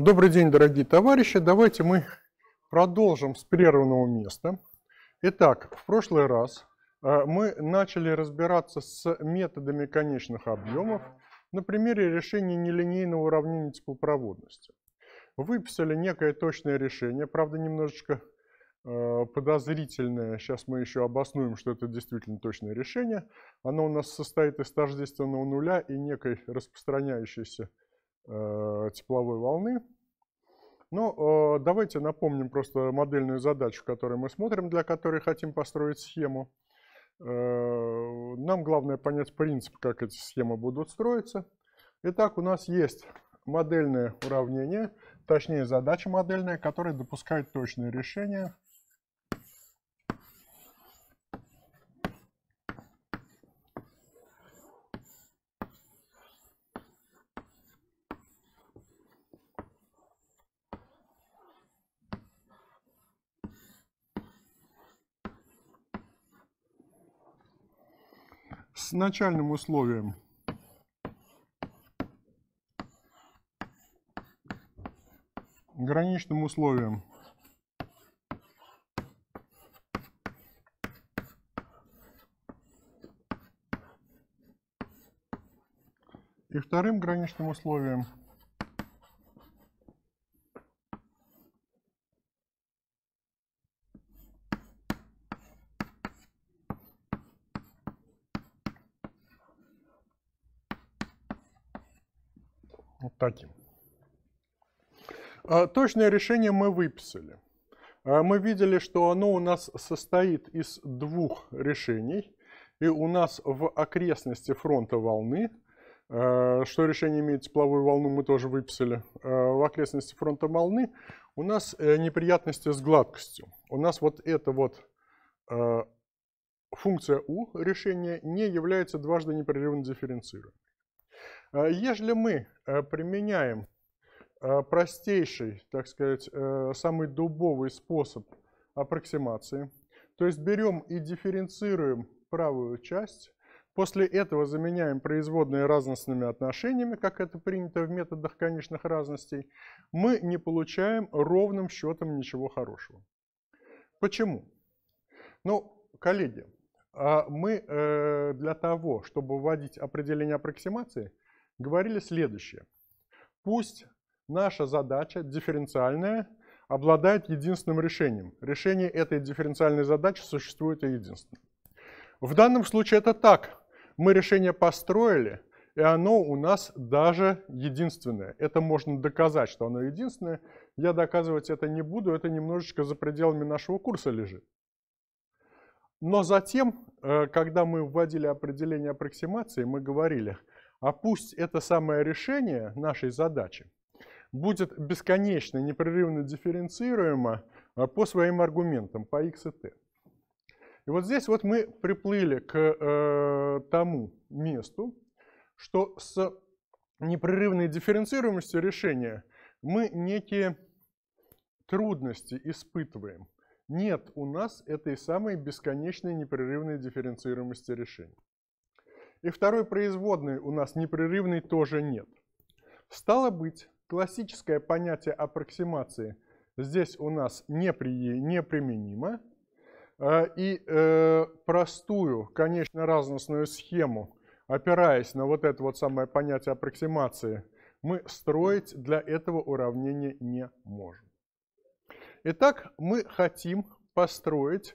Добрый день, дорогие товарищи. Давайте мы продолжим с прерванного места. Итак, в прошлый раз э, мы начали разбираться с методами конечных объемов на примере решения нелинейного уравнения теплопроводности. Выписали некое точное решение, правда немножечко э, подозрительное. Сейчас мы еще обоснуем, что это действительно точное решение. Оно у нас состоит из тождественного нуля и некой распространяющейся Э, тепловой волны. Но ну, э, давайте напомним просто модельную задачу, которую мы смотрим, для которой хотим построить схему. Э, нам главное понять принцип, как эти схемы будут строиться. Итак, у нас есть модельное уравнение, точнее задача модельная, которая допускает точное решение – с начальным условием. Граничным условием. И вторым граничным условием – хотим. А, точное решение мы выписали. А, мы видели, что оно у нас состоит из двух решений. И у нас в окрестности фронта волны, а, что решение имеет тепловую волну, мы тоже выписали, в окрестности фронта волны у нас э, неприятности с гладкостью. У нас вот эта вот функция u решения не является дважды непрерывно дифференцируемой. А Если мы э, применяем э, простейший, так сказать, э, самый дубовый способ аппроксимации, то есть берем и дифференцируем правую часть, после этого заменяем производные разностными отношениями, как это принято в методах конечных разностей, мы не получаем ровным счетом ничего хорошего. Почему? Ну, коллеги, а мы для того, чтобы вводить определение аппроксимации – говорили следующее. Пусть наша задача дифференциальная обладает единственным решением. Решение этой дифференциальной задачи существует и единственное. В данном случае это так. Мы решение построили, и оно у нас даже единственное. Это можно доказать, что оно единственное. Я доказывать это не буду, это немножечко за пределами нашего курса лежит. Но затем, э, когда мы вводили определение аппроксимации, мы говорили, а пусть это самое решение нашей задачи будет бесконечно, непрерывно дифференцируемо а, по своим аргументам, по x и t. И вот здесь вот мы приплыли к э, тому месту, что с непрерывной дифференцируемостью решения мы некие трудности испытываем. Нет у нас этой самой бесконечной непрерывной дифференцируемости решения и второй производной у нас непрерывной тоже нет. Стало быть, классическое понятие аппроксимации здесь у нас неприменимо, э, и э, простую конечно-разностную схему, опираясь на вот это вот самое понятие аппроксимации, мы строить для этого уравнения не можем. Итак, мы хотим построить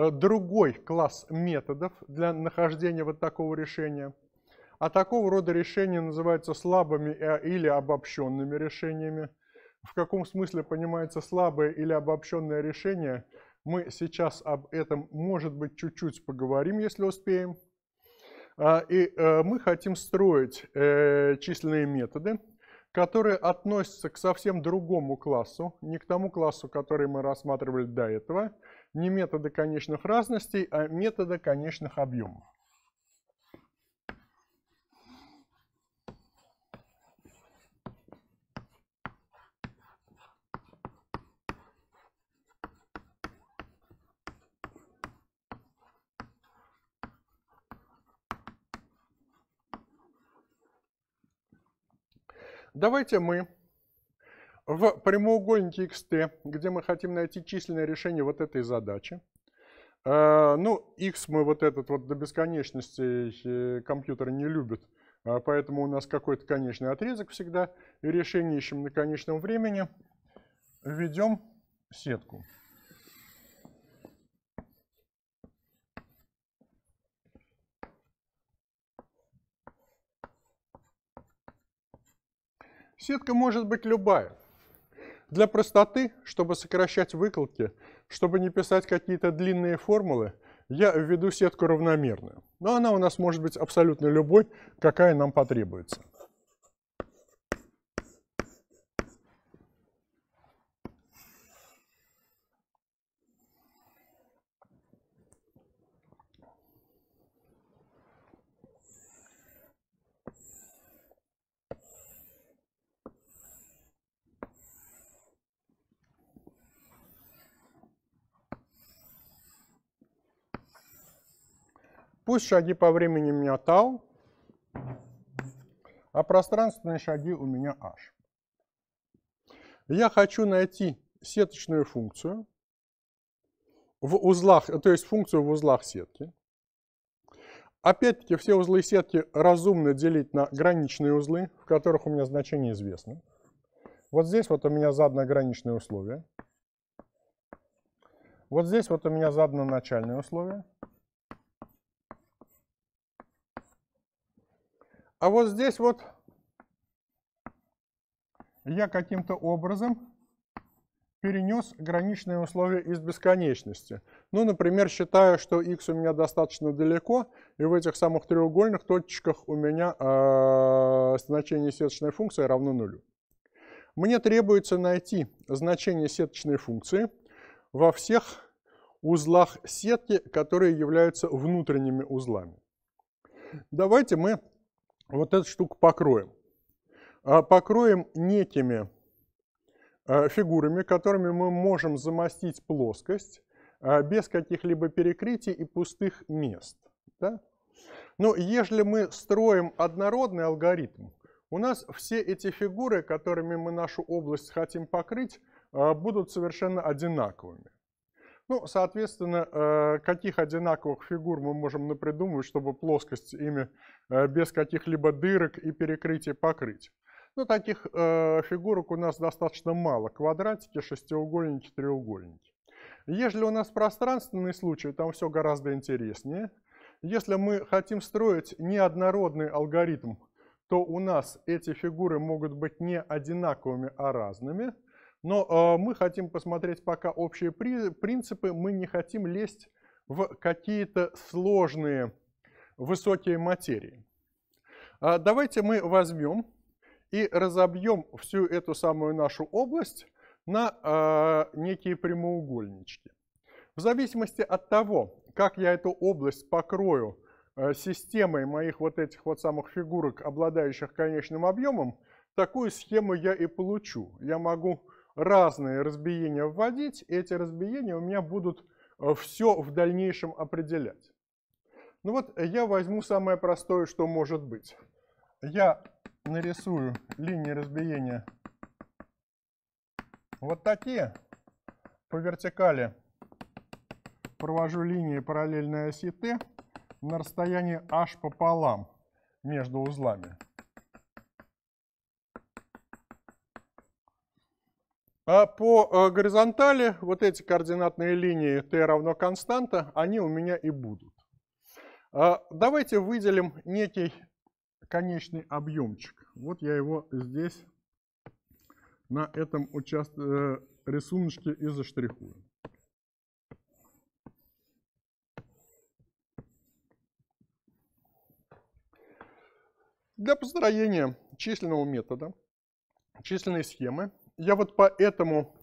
Э, другой класс методов для нахождения вот такого решения. А такого рода решения называются слабыми э, или обобщенными решениями. В каком смысле понимается слабое или обобщенное решение, мы сейчас об этом, может быть, чуть-чуть поговорим, если успеем. А, и э, мы хотим строить численные методы, которые относятся к совсем другому классу, не к тому классу, который мы рассматривали до этого, не метода конечных разностей, а метода конечных объемов. Давайте мы в прямоугольнике xt, где мы хотим найти численное решение вот этой задачи. Э, ну, x мы вот этот вот до бесконечности э, компьютер не любит, а поэтому у нас какой-то конечный отрезок всегда, и решение ищем на конечном времени. Введем сетку. Сетка может быть любая. Для простоты, чтобы сокращать выкладки, чтобы не писать какие-то длинные формулы, я введу сетку равномерную. Но она у нас может быть абсолютно любой, какая нам потребуется. Пусть шаги по времени у меня тау, а пространственные шаги у меня h. Я хочу найти сеточную функцию в узлах, то есть функцию в узлах сетки. Опять-таки все узлы сетки разумно делить на граничные узлы, в которых у меня значение известно. Вот здесь вот у меня задано граничное условие. Вот здесь вот у меня задано начальное условие. А вот здесь вот я каким-то образом перенес граничные условия из бесконечности. Ну, например, считаю, что x у меня достаточно далеко, и в этих самых треугольных точечках у меня э, значение сеточной функции равно нулю. Мне требуется найти значение сеточной функции во всех узлах сетки, которые являются внутренними узлами. Давайте мы вот эту штуку покроем. А, покроем некими а, фигурами, которыми мы можем замостить плоскость а, без каких-либо перекрытий и пустых мест. Да? Но если мы строим однородный алгоритм, у нас все эти фигуры, которыми мы нашу область хотим покрыть, будут совершенно одинаковыми. Ну, соответственно, э, каких одинаковых фигур мы можем напридумывать, чтобы плоскость ими э, без каких-либо дырок и перекрытий покрыть? Ну, таких э, фигурок у нас достаточно мало. Квадратики, шестиугольники, треугольники. Если у нас пространственный случай, там все гораздо интереснее. Если мы хотим строить неоднородный алгоритм, то у нас эти фигуры могут быть не одинаковыми, а разными – но а, мы хотим посмотреть пока общие принципы, мы не хотим лезть в какие-то сложные высокие материи. А, давайте мы возьмем и разобьем всю эту самую нашу область на а, некие прямоугольнички. В зависимости от того, как я эту область покрою системой моих вот этих вот самых фигурок, обладающих конечным объемом, такую схему я и получу. Я могу разные разбиения вводить, и эти разбиения у меня будут э, все в дальнейшем определять. Ну вот э, я возьму самое простое, что может быть. Я нарисую линии разбиения вот такие. По вертикали провожу линии параллельной оси Т на расстоянии h пополам между узлами. А по э, горизонтали вот эти координатные линии t равно константа, они у меня и будут. А давайте выделим некий конечный объемчик. Вот я его здесь на этом участ... Э, рисуночке и заштрихую. Для построения численного метода, численной схемы я вот по этому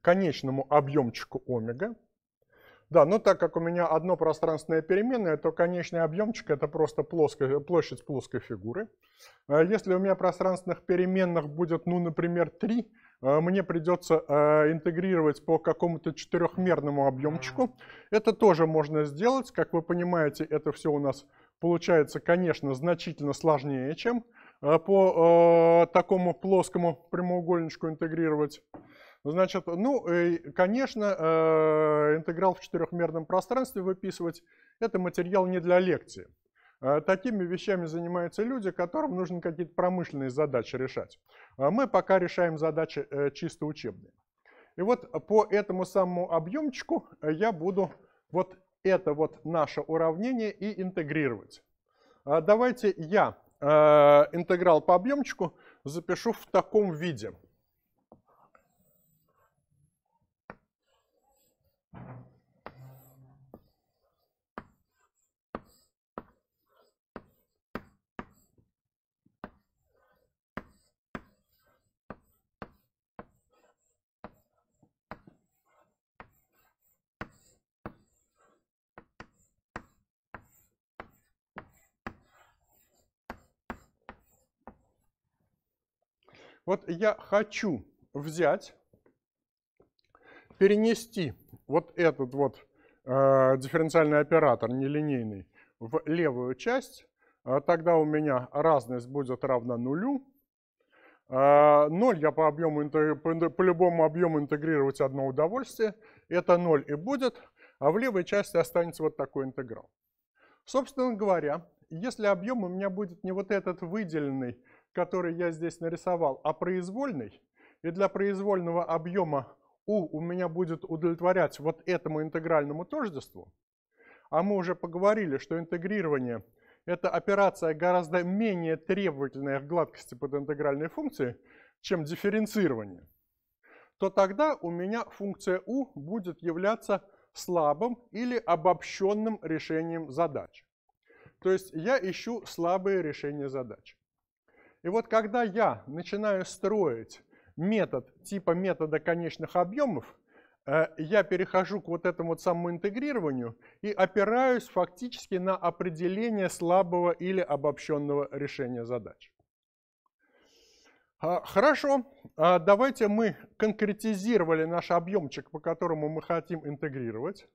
конечному объемчику омега, да, но так как у меня одно пространственное переменное, то конечный объемчик это просто плоская, площадь плоской фигуры. А если у меня пространственных переменных будет, ну, например, 3, а, мне придется а, интегрировать по какому-то четырехмерному объемчику. Это тоже можно сделать. Как вы понимаете, это все у нас получается, конечно, значительно сложнее, чем Э, по э, такому плоскому прямоугольничку интегрировать. Значит, ну, э, конечно, интеграл в четырехмерном пространстве выписывать – это материал не для лекции. Такими вещами занимаются люди, которым нужно какие-то промышленные задачи решать. Мы пока решаем задачи чисто учебные. И вот по этому самому объемчику я буду вот это вот наше уравнение и интегрировать. Давайте я Э, интеграл по объемчику запишу в таком виде – Вот я хочу взять, перенести вот этот вот э, дифференциальный оператор нелинейный в левую часть, э, тогда у меня разность будет равна нулю. Э, 0 я по, объему, по, по любому объему интегрировать одно удовольствие. Это ноль и будет, а в левой части останется вот такой интеграл. Собственно говоря, если объем у меня будет не вот этот выделенный который я здесь нарисовал, а произвольный. И для произвольного объема u у меня будет удовлетворять вот этому интегральному тождеству. А мы уже поговорили, что интегрирование – это операция гораздо менее требовательная к гладкости под интегральной функцией, чем дифференцирование, то тогда у меня функция u будет являться слабым или обобщенным решением задачи. То есть я ищу слабые решения задачи. И вот когда я начинаю строить метод типа метода конечных объемов, э, я перехожу к вот этому вот самому интегрированию и опираюсь фактически на определение слабого или обобщенного решения задач. А, хорошо, а, давайте мы конкретизировали наш объемчик, по которому мы хотим интегрировать.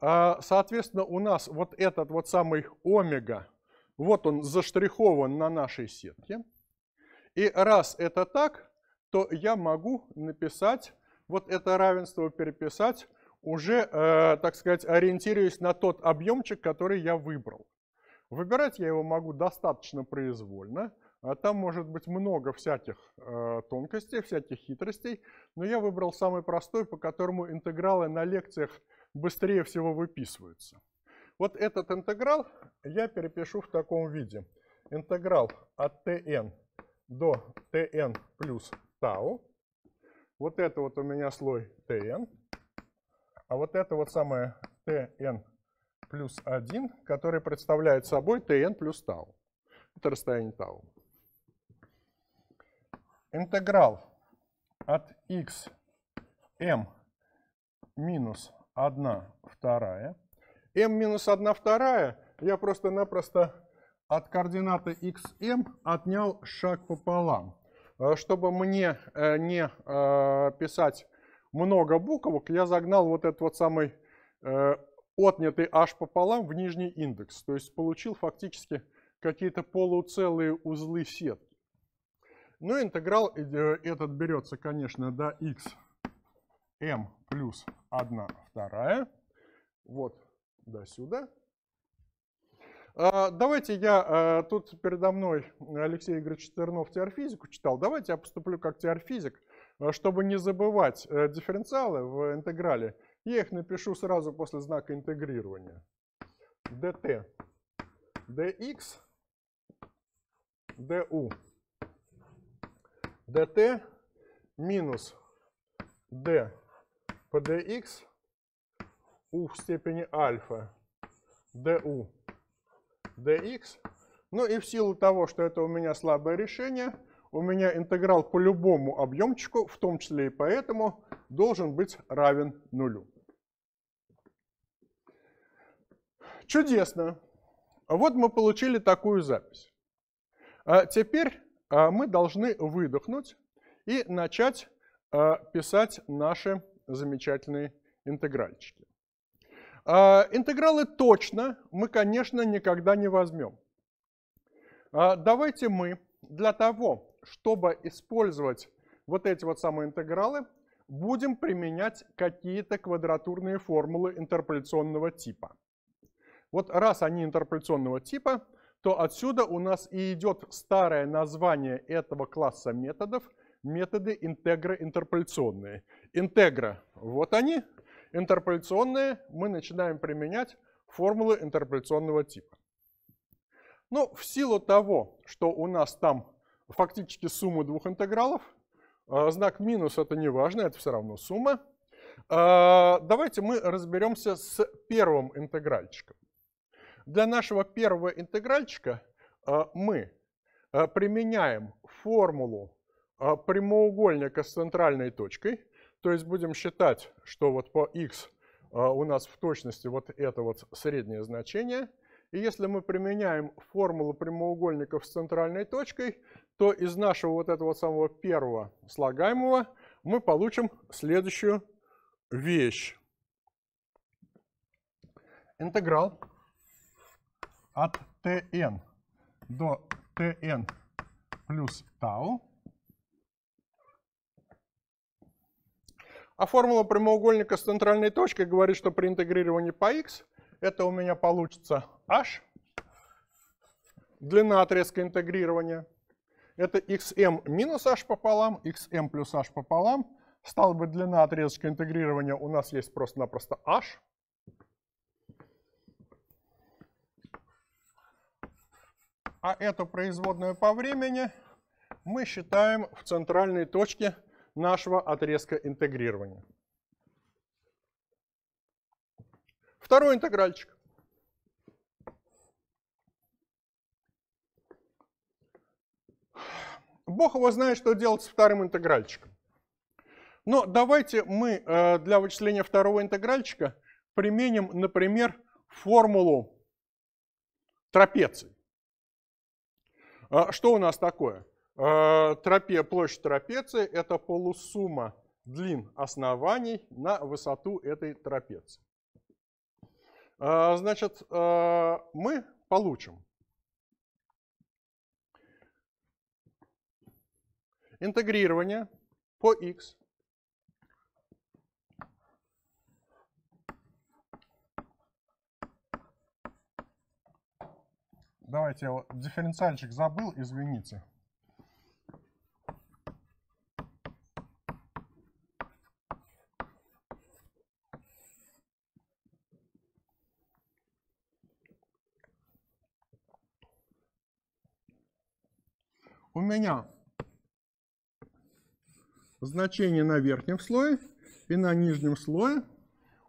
А, соответственно, у нас вот этот вот самый омега вот он заштрихован на нашей сетке. И раз это так, то я могу написать, вот это равенство переписать, уже, э, так сказать, ориентируясь на тот объемчик, который я выбрал. Выбирать я его могу достаточно произвольно. А там может быть много всяких э, тонкостей, всяких хитростей, но я выбрал самый простой, по которому интегралы на лекциях быстрее всего выписываются. Вот этот интеграл я перепишу в таком виде. Интеграл от tn до tn плюс тау. Вот это вот у меня слой tn. А вот это вот самое tn плюс 1, который представляет собой tn плюс тау. Это расстояние тау. Интеграл от x m минус 1 вторая m минус 1 вторая, я просто-напросто от координаты xm отнял шаг пополам. Э, чтобы мне э, не э, писать много буквок, я загнал вот этот вот самый отнятый h пополам в нижний индекс. То есть получил фактически какие-то полуцелые узлы сетки. Ну, интеграл этот берется, конечно, до x m плюс 1 вторая. Вот, туда-сюда. А, давайте я, а, тут передо мной Алексей Игоревич Тернов теорфизику читал, давайте я поступлю как теорфизик, а, чтобы не забывать э, дифференциалы в интеграле. Я их напишу сразу после знака интегрирования. dt dx du dt минус d по dx u в степени альфа du dx. Ну и в силу того, что это у меня слабое решение, у меня интеграл по любому объемчику, в том числе и поэтому должен быть равен нулю. Чудесно. Вот мы получили такую запись. А теперь а, мы должны выдохнуть и начать а, писать наши замечательные интегральчики. А, интегралы точно мы, конечно, никогда не возьмем. А, давайте мы для того, чтобы использовать вот эти вот самые интегралы, будем применять какие-то квадратурные формулы интерполяционного типа. Вот раз они интерполяционного типа, то отсюда у нас и идет старое название этого класса методов, методы интегра интерполяционные. Интегра, вот они, Интерполяционные мы начинаем применять формулы интерполяционного типа. Но ну, в силу того, что у нас там фактически сумма двух интегралов, а, знак минус это не важно, это все равно сумма, а, давайте мы разберемся с первым интегральчиком. Для нашего первого интегральчика а, мы применяем формулу прямоугольника с центральной точкой – то есть будем считать, что вот по x а, у нас в точности вот это вот среднее значение. И если мы применяем формулу прямоугольников с центральной точкой, то из нашего вот этого самого первого слагаемого мы получим следующую вещь. Интеграл от tn до tn плюс tau. А формула прямоугольника с центральной точкой говорит, что при интегрировании по x это у меня получится h, длина отрезка интегрирования, это xm минус h пополам, xm плюс h пополам. Стало бы длина отрезочка интегрирования у нас есть просто-напросто h. А эту производную по времени мы считаем в центральной точке нашего отрезка интегрирования. Второй интегральчик. Бог его знает, что делать с вторым интегральчиком. Но давайте мы э, для вычисления второго интегральчика применим, например, формулу трапеции. А, что у нас такое? Э, тропе, площадь трапеции – это полусумма длин оснований на высоту этой трапеции. Э, значит, э, мы получим интегрирование по x Давайте я дифференциальчик забыл, извините. у меня значение на верхнем слое и на нижнем слое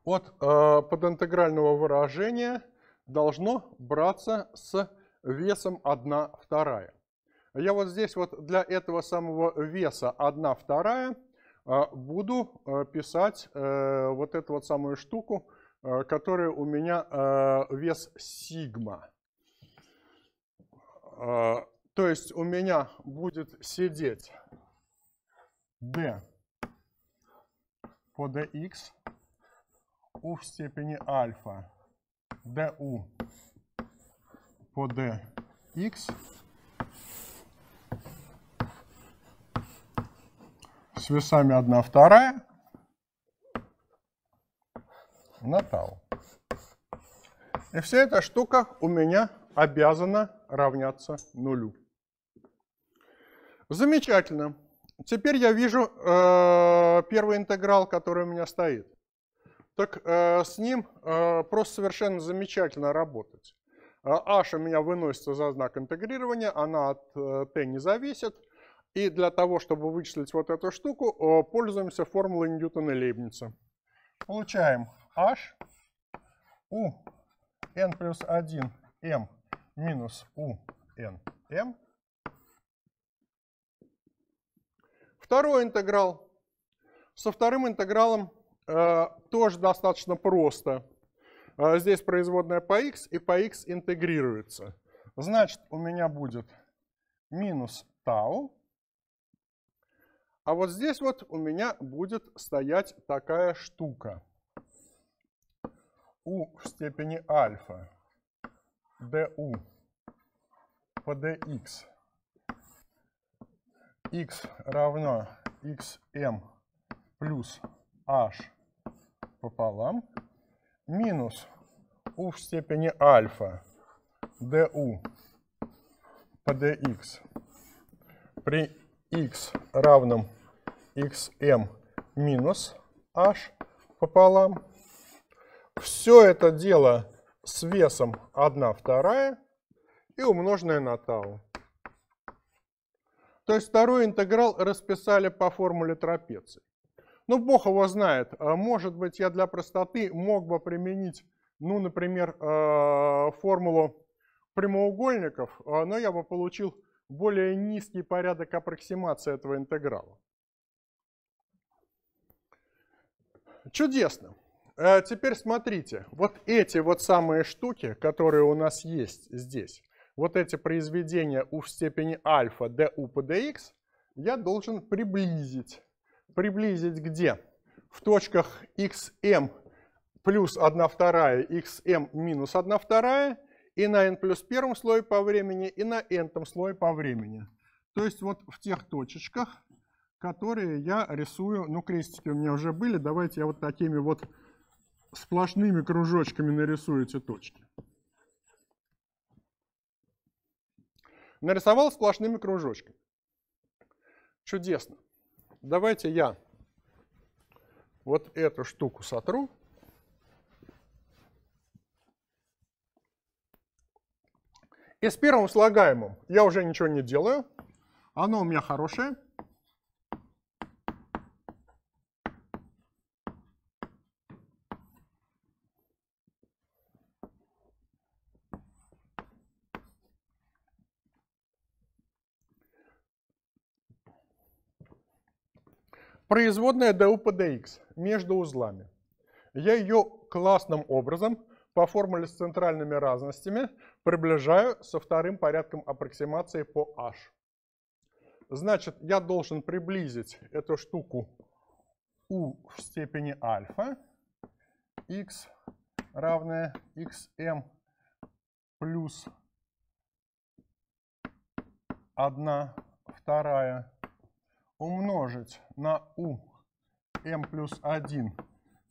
от э, подинтегрального выражения должно браться с весом 1 вторая. Я вот здесь вот для этого самого веса 1 вторая э, буду э, писать вот эту вот самую штуку, которая у меня вес сигма. То есть у меня будет сидеть d по dx u в степени альфа du по dx с весами 1 вторая на тау. И вся эта штука у меня обязана равняться нулю. Замечательно. Теперь я вижу э, первый интеграл, который у меня стоит. Так э, с ним э, просто совершенно замечательно работать. h э, у меня выносится за знак интегрирования, она от t э, не зависит. И для того, чтобы вычислить вот эту штуку, пользуемся формулой Ньютона-Лейбница. Получаем h у n плюс 1 m минус у n m Второй интеграл. Со вторым интегралом э, тоже достаточно просто. Э, здесь производная по x, и по x интегрируется. Значит, у меня будет минус tau. А вот здесь вот у меня будет стоять такая штука. u в степени альфа du по dx x равно xm плюс h пополам минус u в степени альфа du по dx при x равном xm минус h пополам. Все это дело с весом 1 вторая и умноженное на тау. То есть второй интеграл расписали по формуле трапеции. Ну, бог его знает. А может быть, я для простоты мог бы применить, ну, например, а, формулу прямоугольников, а, но я бы получил более низкий порядок аппроксимации этого интеграла. Чудесно. Теперь смотрите, вот эти вот самые штуки, которые у нас есть здесь, вот эти произведения u в степени альфа du по dx я должен приблизить. Приблизить где? В точках xm эм плюс 1 вторая, xm эм минус 1 вторая, и на n плюс первом слое по времени, и на n -том слое по времени. То есть вот в тех точечках, которые я рисую, ну крестики у меня уже были, давайте я вот такими вот сплошными кружочками нарисую эти точки. нарисовал сплошными кружочками. Чудесно. Давайте я вот эту штуку сотру. И с первым слагаемым я уже ничего не делаю. Оно у меня хорошее. производная du dx между узлами. Я ее классным образом по формуле с центральными разностями приближаю со вторым порядком аппроксимации по h. Значит, я должен приблизить эту штуку u в степени альфа, x равное xm эм плюс 1 вторая умножить на у m плюс 1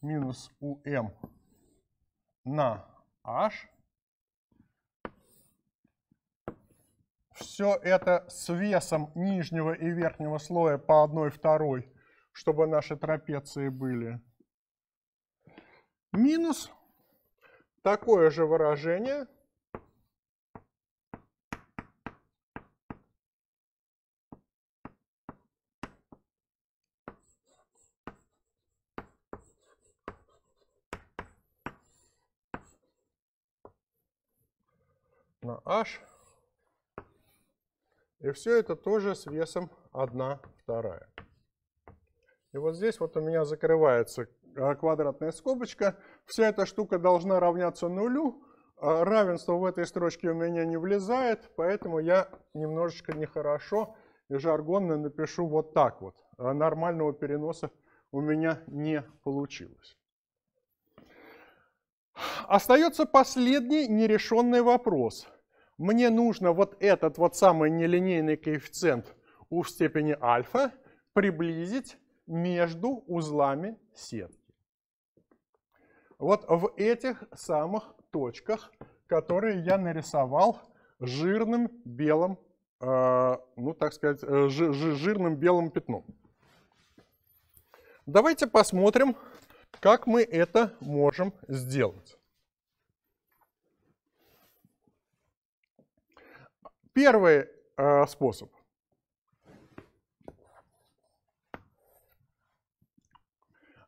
минус у m на h. Все это с весом нижнего и верхнего слоя по одной второй, чтобы наши трапеции были. Минус такое же выражение – H. И все это тоже с весом 1 вторая. И вот здесь вот у меня закрывается а, квадратная скобочка. Вся эта штука должна равняться нулю. А, равенство в этой строчке у меня не влезает, поэтому я немножечко нехорошо и жаргонно напишу вот так вот. А, нормального переноса у меня не получилось. Остается последний нерешенный вопрос – мне нужно вот этот вот самый нелинейный коэффициент у в степени альфа приблизить между узлами сетки. Вот в этих самых точках, которые я нарисовал жирным белым, э, ну так сказать, э, жирным белым пятном. Давайте посмотрим, как мы это можем сделать. Первый э, способ.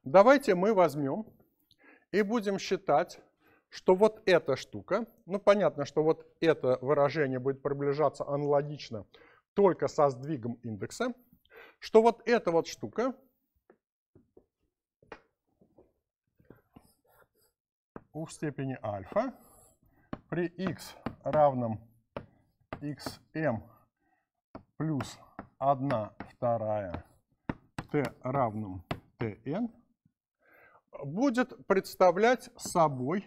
Давайте мы возьмем и будем считать, что вот эта штука, ну понятно, что вот это выражение будет приближаться аналогично только со сдвигом индекса, что вот эта вот штука у степени альфа при x равном xm плюс 1 вторая t равным tn будет представлять собой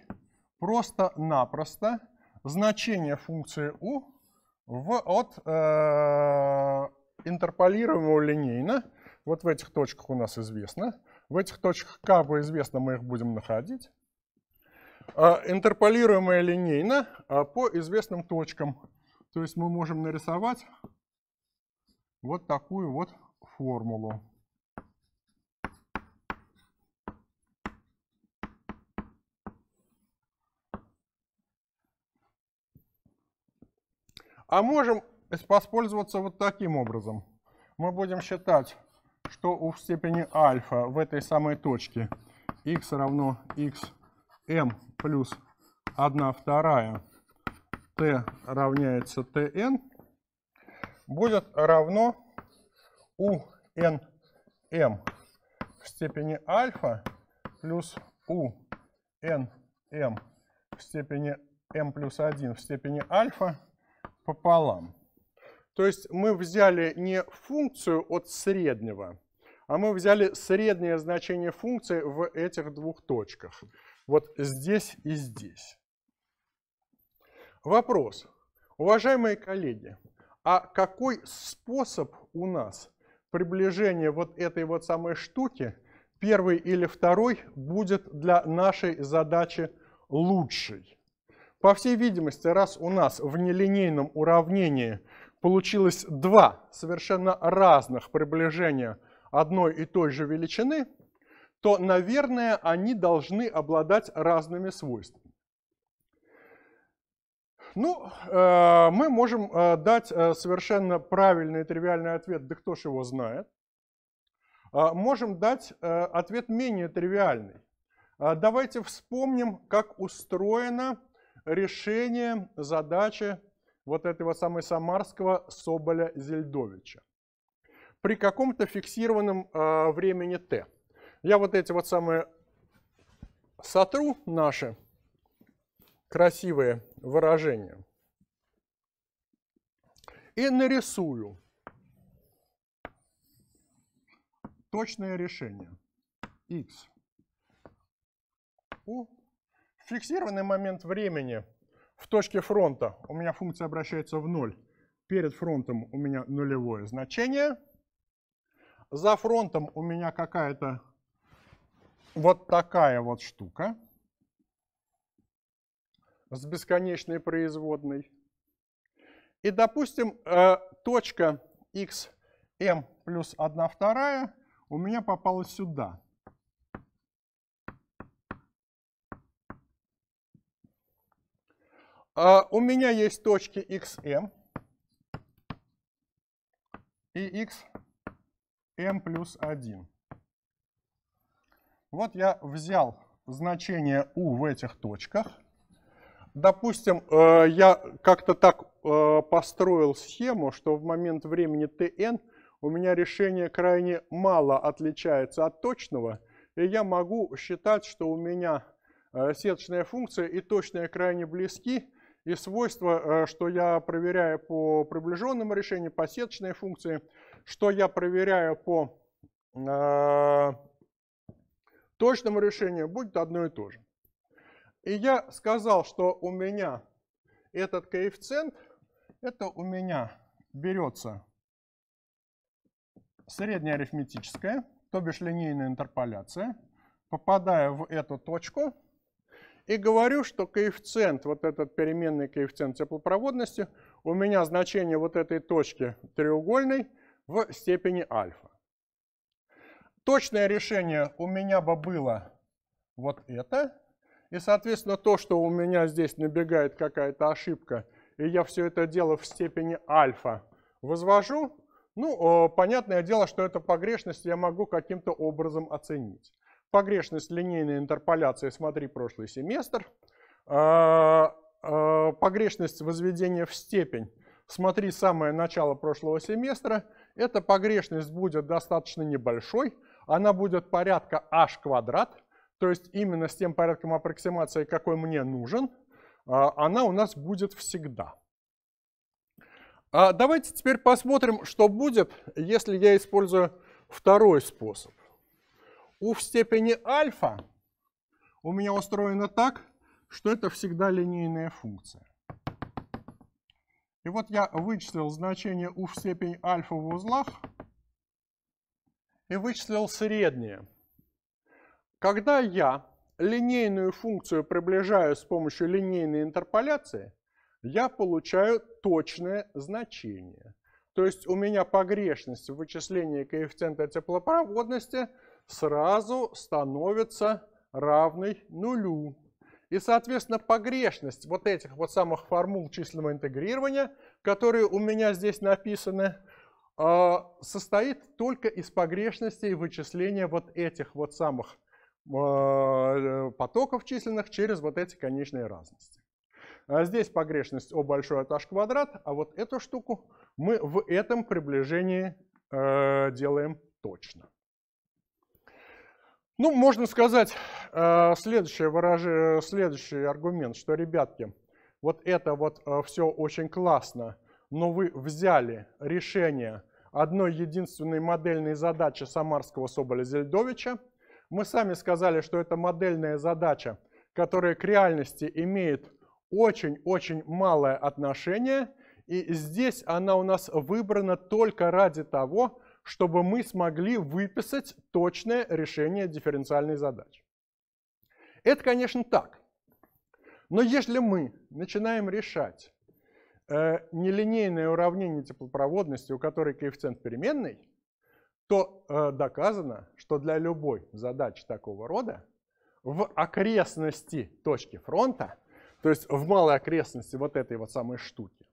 просто-напросто значение функции u в, от э, интерполируемого линейно, вот в этих точках у нас известно, в этих точках k бы известно, мы их будем находить, э, линейно э, по известным точкам то есть мы можем нарисовать вот такую вот формулу. А можем воспользоваться вот таким образом. Мы будем считать, что у в степени альфа в этой самой точке x равно xm плюс 1 вторая t равняется tn, будет равно у n m в степени альфа плюс у n m в степени m плюс 1 в степени альфа пополам. То есть мы взяли не функцию от среднего, а мы взяли среднее значение функции в этих двух точках. Вот здесь и здесь. Вопрос. Уважаемые коллеги, а какой способ у нас приближения вот этой вот самой штуки, первый или второй, будет для нашей задачи лучший? По всей видимости, раз у нас в нелинейном уравнении получилось два совершенно разных приближения одной и той же величины, то, наверное, они должны обладать разными свойствами. Ну, э, мы можем э, дать э, совершенно правильный и тривиальный ответ, да кто ж его знает. Можем дать ответ менее тривиальный. Давайте вспомним, как устроено решение задачи вот этого самой Самарского Соболя-Зельдовича при каком-то фиксированном времени t. Я вот эти вот самые сотру наши, красивые выражения И нарисую точное решение x. У фиксированный момент времени в точке фронта у меня функция обращается в ноль. Перед фронтом у меня нулевое значение. За фронтом у меня какая-то вот такая вот штука с бесконечной производной. И, допустим, э, точка xm плюс 1 вторая у меня попала сюда. А, у меня есть точки xm и xm плюс 1. Вот я взял значение u в этих точках – Допустим, э, я как-то так э, построил схему, что в момент времени tn у меня решение крайне мало отличается от точного, и я могу считать, что у меня э, сеточная функция и точная крайне близки, и свойства, что я проверяю по приближенному решению, по сеточной функции, что я проверяю по точному решению, будет одно и то же. И я сказал, что у меня этот коэффициент, это у меня берется средняя арифметическая, то бишь линейная интерполяция, попадая в эту точку, и говорю, что коэффициент, вот этот переменный коэффициент теплопроводности, у меня значение вот этой точки треугольной в степени альфа. Точное решение у меня бы было вот это, и, соответственно, то, что у меня здесь набегает какая-то ошибка, и я все это дело в степени альфа возвожу, ну, э, понятное дело, что эту погрешность я могу каким-то образом оценить. Погрешность линейной интерполяции, смотри прошлый семестр. Э, э, погрешность возведения в степень, смотри самое начало прошлого семестра. Эта погрешность будет достаточно небольшой, она будет порядка h квадрат – то есть именно с тем порядком аппроксимации, какой мне нужен, а, она у нас будет всегда. А, давайте теперь посмотрим, что будет, если я использую второй способ. У в степени альфа у меня устроено так, что это всегда линейная функция. И вот я вычислил значение у в степени альфа в узлах и вычислил среднее. Когда я линейную функцию приближаю с помощью линейной интерполяции, я получаю точное значение. То есть у меня погрешность в вычислении коэффициента теплопроводности сразу становится равной нулю. И, соответственно, погрешность вот этих вот самых формул численного интегрирования, которые у меня здесь написаны, а, состоит только из погрешностей вычисления вот этих вот самых Э, потоков численных через вот эти конечные разности. А здесь погрешность О большой от h квадрат, а вот эту штуку мы в этом приближении э, делаем точно. Ну, можно сказать, э, следующее выраж... следующий аргумент, что, ребятки, вот это вот э, все очень классно, но вы взяли решение одной единственной модельной задачи Самарского Соболя-Зельдовича, мы сами сказали, что это модельная задача, которая к реальности имеет очень-очень малое отношение, и здесь она у нас выбрана только ради того, чтобы мы смогли выписать точное решение дифференциальной задачи. Это, конечно, так. Но если мы начинаем решать э, нелинейное уравнение теплопроводности, у которой коэффициент переменный, то э, доказано, что для любой задачи такого рода в окрестности точки фронта, то есть в малой окрестности вот этой вот самой штуки,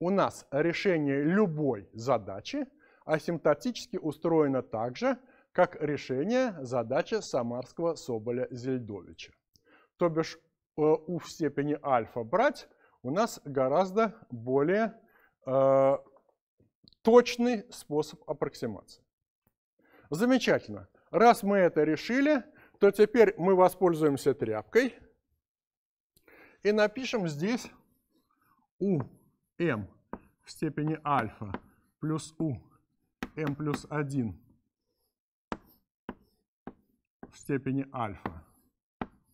у нас решение любой задачи асимптотически устроено так же, как решение задачи Самарского Соболя-Зельдовича. То бишь э, u в степени альфа брать у нас гораздо более э, точный способ аппроксимации. Замечательно. Раз мы это решили, то теперь мы воспользуемся тряпкой и напишем здесь u m в степени альфа плюс u m плюс 1 в степени альфа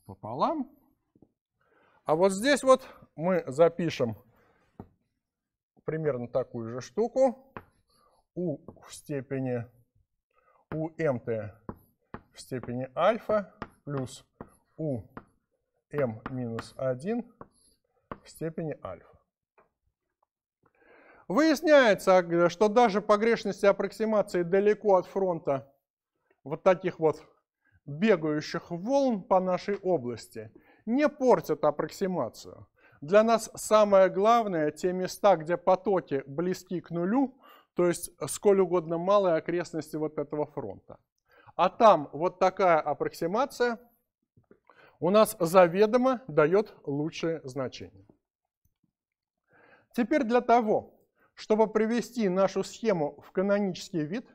пополам. А вот здесь вот мы запишем примерно такую же штуку. u в степени альфа у mt в степени альфа плюс у m минус 1 в степени альфа. Выясняется, э, что даже погрешности аппроксимации далеко от фронта вот таких вот бегающих волн по нашей области не портят аппроксимацию. Для нас самое главное те места, где потоки близки к нулю, то есть э, сколь угодно малые окрестности вот этого фронта. А там вот такая аппроксимация у нас заведомо дает лучшие значения. Теперь для того, чтобы привести нашу схему в канонический вид,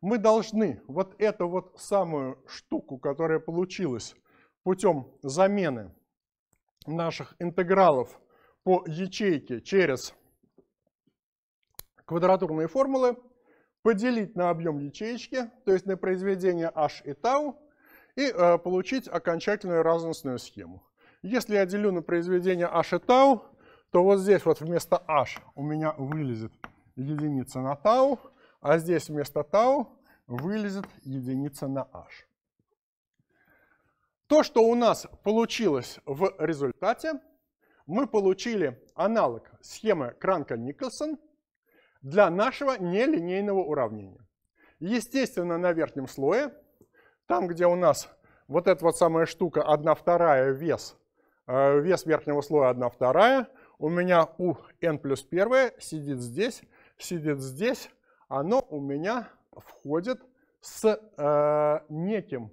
мы должны вот эту вот самую штуку, которая получилась путем замены наших интегралов по ячейке через квадратурные формулы, поделить на объем ячеечки, то есть на произведение h и tau, и э, получить окончательную разностную схему. Если я делю на произведение h и tau, то вот здесь вот вместо h у меня вылезет единица на tau, а здесь вместо tau вылезет единица на h. То, что у нас получилось в результате, мы получили аналог схемы Кранка-Николсон, для нашего нелинейного уравнения. Естественно, на верхнем слое, там, где у нас вот эта вот самая штука 1 вторая вес, э, вес верхнего слоя 1 вторая, у меня у n плюс 1 сидит здесь, сидит здесь, оно у меня входит с э, неким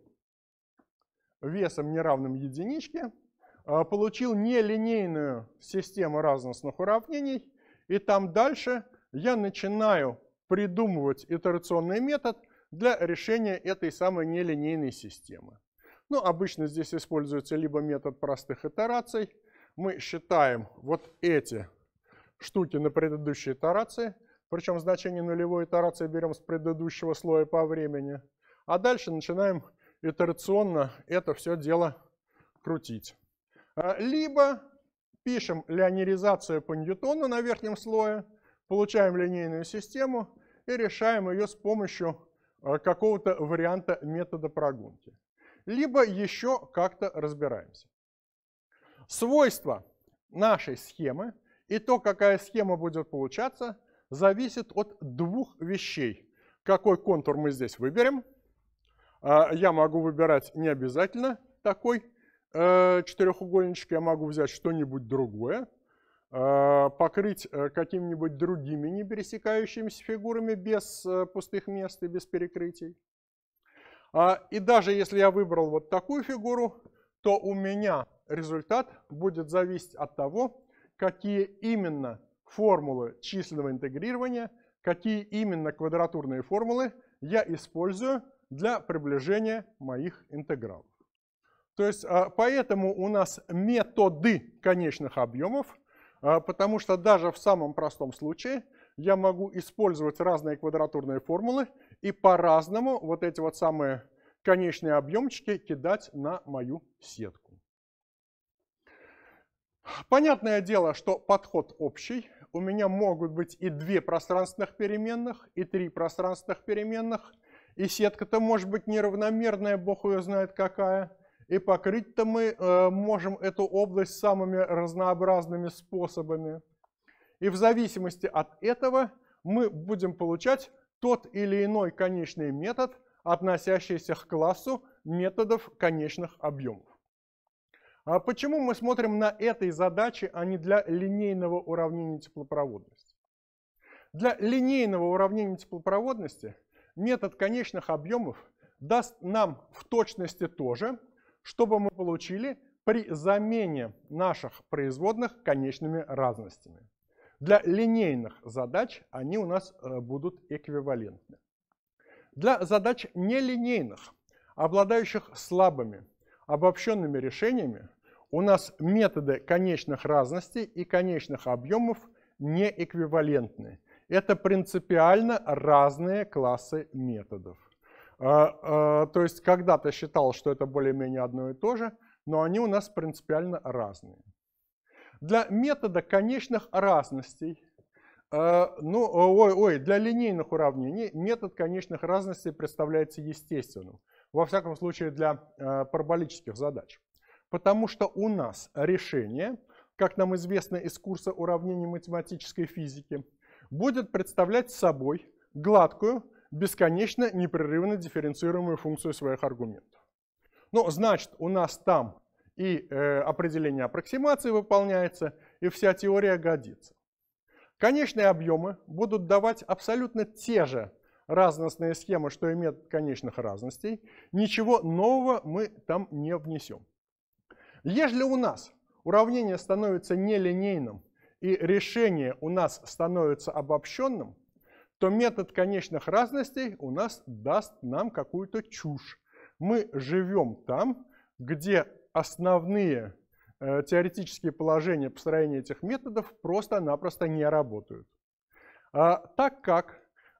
весом неравным единичке, э, получил нелинейную систему разностных уравнений, и там дальше я начинаю придумывать итерационный метод для решения этой самой нелинейной системы. Ну, обычно здесь используется либо метод простых итераций. Мы считаем вот эти штуки на предыдущей итерации, причем значение нулевой итерации берем с предыдущего слоя по времени. А дальше начинаем итерационно это все дело крутить. А, либо пишем леонеризацию по Ньютону на верхнем слое, получаем линейную систему и решаем ее с помощью э, какого-то варианта метода прогонки. Либо еще как-то разбираемся. Свойства нашей схемы и то, какая схема будет получаться, зависит от двух вещей. Какой контур мы здесь выберем. Э, я могу выбирать не обязательно такой э, четырехугольничек, я могу взять что-нибудь другое. А, покрыть э, какими-нибудь другими не пересекающимися фигурами без э, пустых мест и без перекрытий. А, и даже если я выбрал вот такую фигуру, то у меня результат будет зависеть от того, какие именно формулы численного интегрирования, какие именно квадратурные формулы я использую для приближения моих интегралов. То есть а, поэтому у нас методы конечных объемов – а, потому что даже в самом простом случае я могу использовать разные квадратурные формулы и по-разному вот эти вот самые конечные объемчики кидать на мою сетку. Понятное дело, что подход общий. У меня могут быть и две пространственных переменных, и три пространственных переменных, и сетка-то может быть неравномерная, бог ее знает какая. И покрыть-то мы э, можем эту область самыми разнообразными способами. И в зависимости от этого мы будем получать тот или иной конечный метод, относящийся к классу методов конечных объемов. А почему мы смотрим на этой задачи, а не для линейного уравнения теплопроводности? Для линейного уравнения теплопроводности метод конечных объемов даст нам в точности то же, что бы мы получили при замене наших производных конечными разностями. Для линейных задач они у нас э, будут эквивалентны. Для задач нелинейных, обладающих слабыми обобщенными решениями, у нас методы конечных разностей и конечных объемов неэквивалентны. Это принципиально разные классы методов. А, а, то есть когда-то считал, что это более-менее одно и то же, но они у нас принципиально разные. Для метода конечных разностей, а, ну, ой, ой, для линейных уравнений метод конечных разностей представляется естественным. Во всяком случае, для параболических задач. Потому что у нас решение, как нам известно из курса уравнений математической физики, будет представлять собой гладкую бесконечно непрерывно дифференцируемую функцию своих аргументов. Ну, значит, у нас там и э, определение аппроксимации выполняется, и вся теория годится. Конечные объемы будут давать абсолютно те же разностные схемы, что и метод конечных разностей. Ничего нового мы там не внесем. Если у нас уравнение становится нелинейным и решение у нас становится обобщенным, то метод конечных разностей у нас даст нам какую-то чушь. Мы живем там, где основные э, теоретические положения построения этих методов просто-напросто не работают. А так как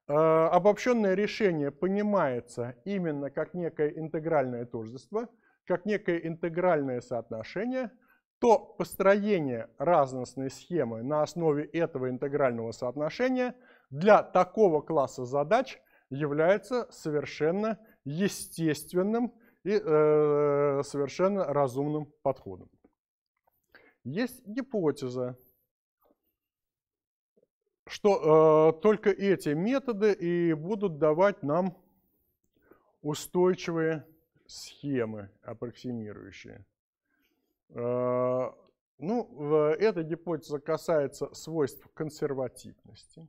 э, обобщенное решение понимается именно как некое интегральное тождество, как некое интегральное соотношение, то построение разностной схемы на основе этого интегрального соотношения – для такого класса задач является совершенно естественным и э, совершенно разумным подходом. Есть гипотеза, что э, только эти методы и будут давать нам устойчивые схемы аппроксимирующие. Э, ну, эта гипотеза касается свойств консервативности.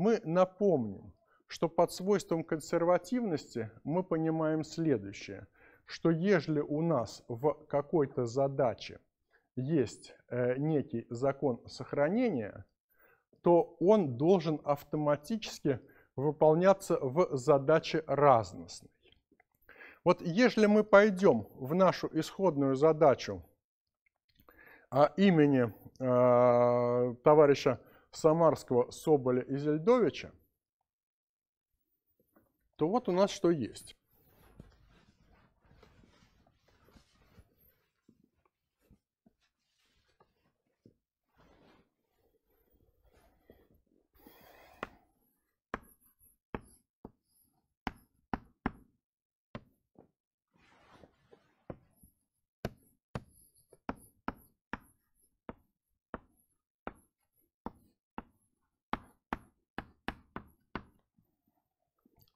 Мы напомним, что под свойством консервативности мы понимаем следующее, что ежели у нас в какой-то задаче есть э, некий закон сохранения, то он должен автоматически выполняться в задаче разностной. Вот если мы пойдем в нашу исходную задачу а, имени э, товарища Самарского, Соболя и Зельдовича, то вот у нас что есть.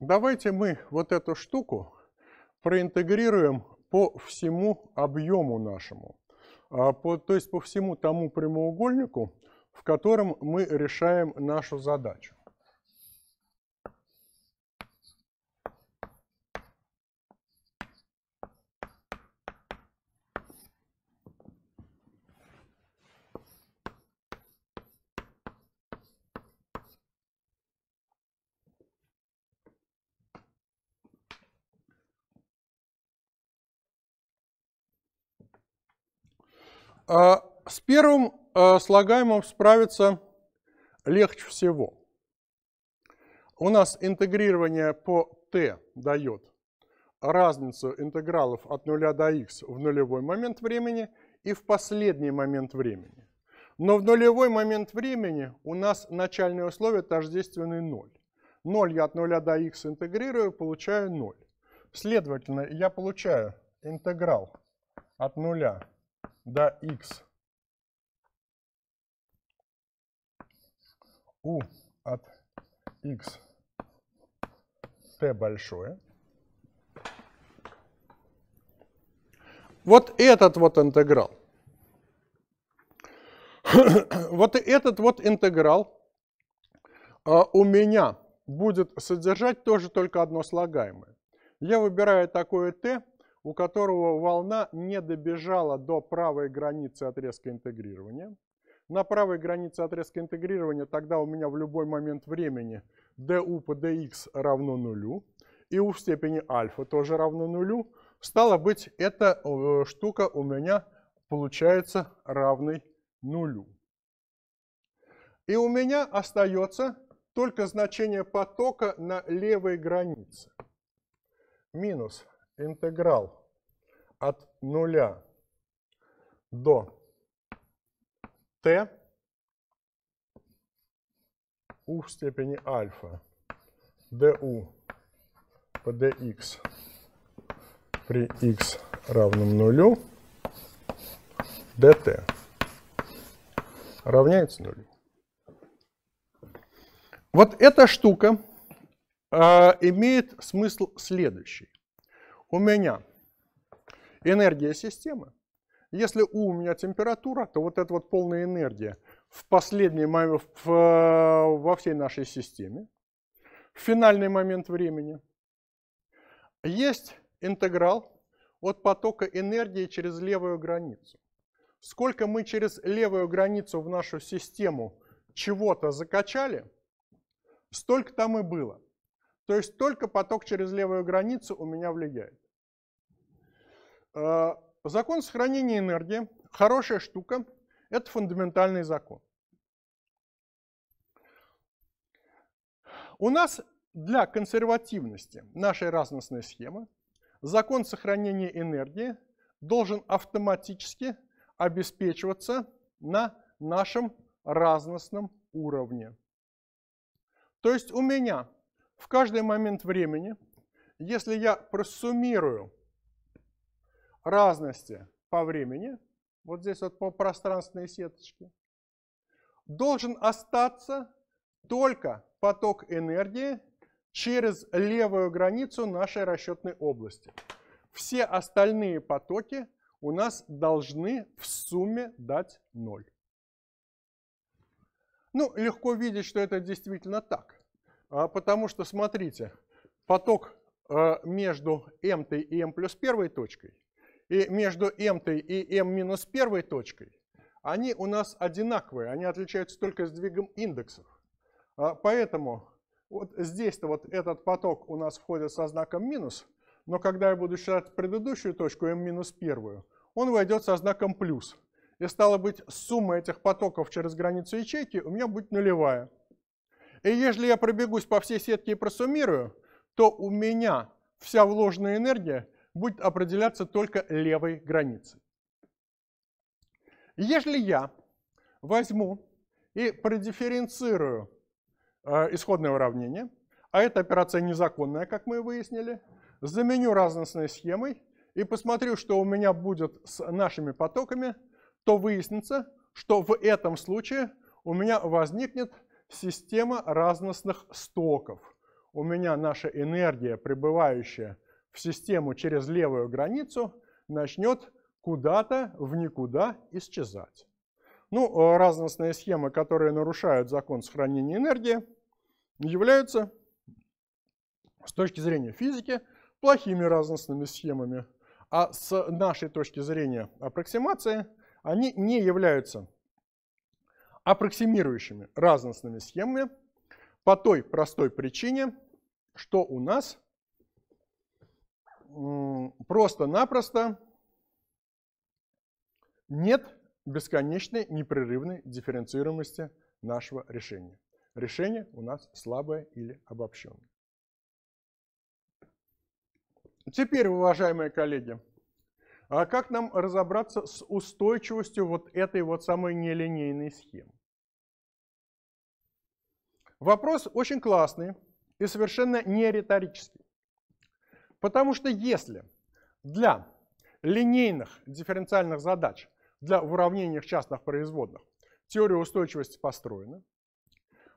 Давайте мы вот эту штуку проинтегрируем по всему объему нашему, а, по, то есть по всему тому прямоугольнику, в котором мы решаем нашу задачу. А с первым а, слагаемым справиться легче всего. У нас интегрирование по t дает разницу интегралов от 0 до x в нулевой момент времени и в последний момент времени. Но в нулевой момент времени у нас начальные условия тождественны 0. 0 я от 0 до x интегрирую, получаю 0. Следовательно, я получаю интеграл от 0 до x u от x t большое. Вот этот вот интеграл. вот этот вот интеграл а, у меня будет содержать тоже только одно слагаемое. Я выбираю такое t, у которого волна не добежала до правой границы отрезка интегрирования. На правой границе отрезка интегрирования тогда у меня в любой момент времени du по dx равно нулю, и u в степени альфа тоже равно нулю. Стало быть, эта э, штука у меня получается равной нулю. И у меня остается только значение потока на левой границе. Минус интеграл от нуля до t u в степени альфа du по dx при x равном нулю dt равняется нулю. Вот эта штука э, имеет смысл следующий у меня энергия системы. Если У у меня температура, то вот эта вот полная энергия в последний момент, в, во всей нашей системе, в финальный момент времени, есть интеграл от потока энергии через левую границу. Сколько мы через левую границу в нашу систему чего-то закачали, столько там и было. То есть только поток через левую границу у меня влияет. А, закон сохранения энергии – хорошая штука. Это фундаментальный закон. У нас для консервативности нашей разностной схемы закон сохранения энергии должен автоматически обеспечиваться на нашем разностном уровне. То есть у меня в каждый момент времени, если я просуммирую разности по времени, вот здесь вот по пространственной сеточке, должен остаться только поток энергии через левую границу нашей расчетной области. Все остальные потоки у нас должны в сумме дать ноль. Ну, легко видеть, что это действительно так. А, потому что, смотрите, поток э, между m и m плюс первой точкой и между m и m-1 точкой, они у нас одинаковые, они отличаются только сдвигом индексов. А, поэтому вот здесь-то вот этот поток у нас входит со знаком минус, но когда я буду считать предыдущую точку, m-1, он войдет со знаком плюс. И стало быть, сумма этих потоков через границу ячейки у меня будет нулевая. И если я пробегусь по всей сетке и просуммирую, то у меня вся вложенная энергия будет определяться только левой границей. Если я возьму и продифференцирую э, исходное уравнение, а эта операция незаконная, как мы выяснили, заменю разностной схемой и посмотрю, что у меня будет с нашими потоками, то выяснится, что в этом случае у меня возникнет система разностных стоков. У меня наша энергия, пребывающая в систему через левую границу начнет куда-то в никуда исчезать. Ну, э, разностные схемы, которые нарушают закон сохранения энергии, являются с точки зрения физики плохими разностными схемами, а с нашей точки зрения аппроксимации они не являются аппроксимирующими разностными схемами по той простой причине, что у нас просто-напросто нет бесконечной непрерывной дифференцируемости нашего решения. Решение у нас слабое или обобщенное. Теперь, уважаемые коллеги, а как нам разобраться с устойчивостью вот этой вот самой нелинейной схемы? Вопрос очень классный и совершенно не риторический. Потому что если для линейных дифференциальных задач для выравнения частных производных теория устойчивости построена,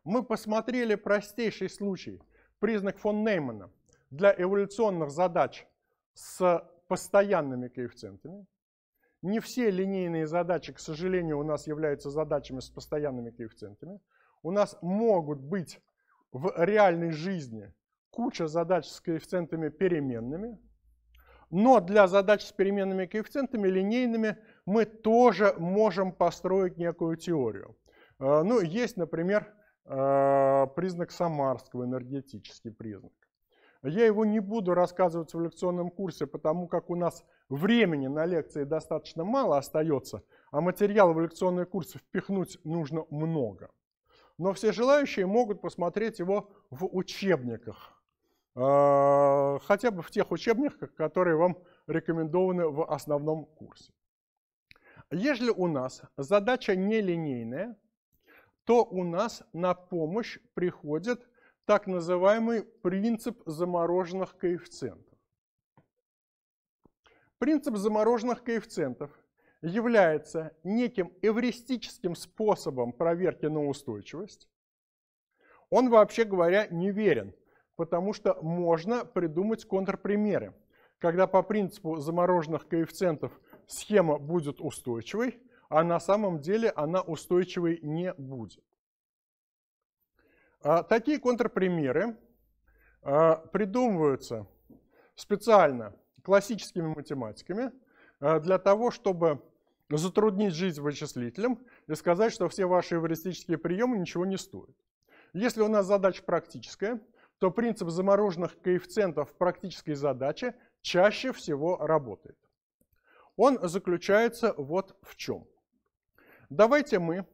мы посмотрели простейший случай, признак фон Неймана для эволюционных задач с постоянными коэффициентами. Не все линейные задачи, к сожалению, у нас являются задачами с постоянными коэффициентами. У нас могут быть в реальной жизни куча задач с коэффициентами переменными, но для задач с переменными коэффициентами линейными мы тоже можем построить некую теорию. Э, ну, есть, например, э, признак Самарского, энергетический признак. Я его не буду рассказывать в лекционном курсе, потому как у нас времени на лекции достаточно мало остается, а материал в лекционный курс впихнуть нужно много. Но все желающие могут посмотреть его в учебниках а, хотя бы в тех учебниках, которые вам рекомендованы в основном курсе. Если у нас задача нелинейная, то у нас на помощь приходит так называемый принцип замороженных коэффициентов. Принцип замороженных коэффициентов является неким эвристическим способом проверки на устойчивость. Он, вообще говоря, неверен потому что можно придумать контрпримеры. Когда по принципу замороженных коэффициентов схема будет устойчивой, а на самом деле она устойчивой не будет. А, такие контрпримеры а, придумываются специально классическими математиками а, для того, чтобы затруднить жизнь вычислителям и сказать, что все ваши эвристические приемы ничего не стоят. Если у нас задача практическая, то принцип замороженных коэффициентов практической задаче чаще всего работает. Он заключается вот в чем. Давайте мы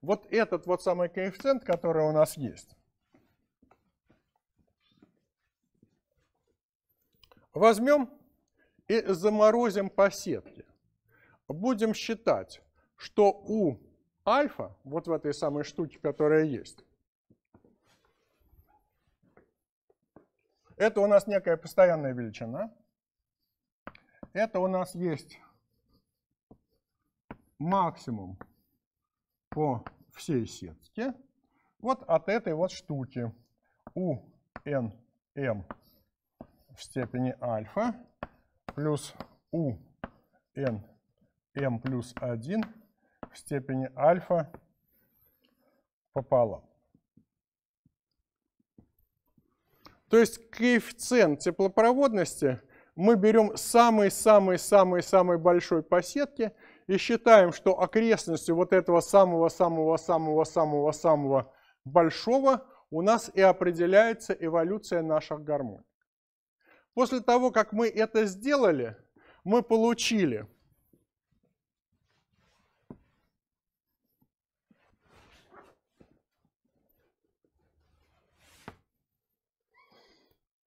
вот этот вот самый коэффициент, который у нас есть, возьмем и заморозим по сетке. Будем считать, что у альфа, вот в этой самой штуке, которая есть, Это у нас некая постоянная величина. Это у нас есть максимум по всей сетке. Вот от этой вот штуки у n m в степени альфа плюс у n m плюс 1 в степени альфа пополам. То есть коэффициент теплопроводности мы берем самый-самый-самый-самый большой по сетке и считаем, что окрестностью вот этого самого-самого-самого-самого-самого большого у нас и определяется эволюция наших гармоник. После того, как мы это сделали, мы получили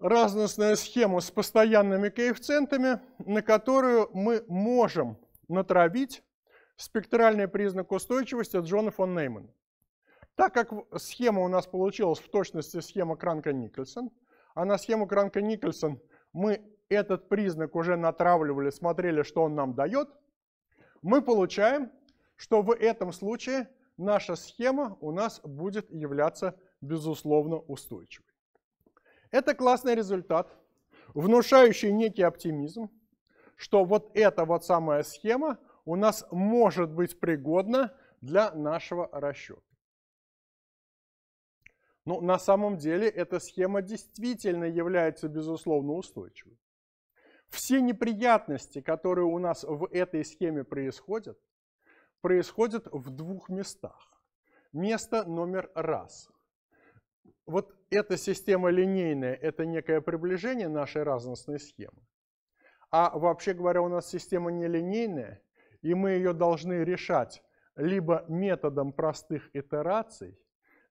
разностная схема с постоянными коэффициентами, на которую мы можем натравить спектральный признак устойчивости Джона фон Неймана. Так как схема у нас получилась в точности схема Кранка-Никольсон, а на схему Кранка-Никольсон мы этот признак уже натравливали, смотрели, что он нам дает, мы получаем, что в этом случае наша схема у нас будет являться безусловно устойчивой. Это классный результат, внушающий некий оптимизм, что вот эта вот самая схема у нас может быть пригодна для нашего расчета. Но ну, на самом деле эта схема действительно является, безусловно, устойчивой. Все неприятности, которые у нас в этой схеме происходят, происходят в двух местах. Место номер раз – вот эта система линейная – это некое приближение нашей разностной схемы. А вообще говоря, у нас система нелинейная, и мы ее должны решать либо методом простых итераций,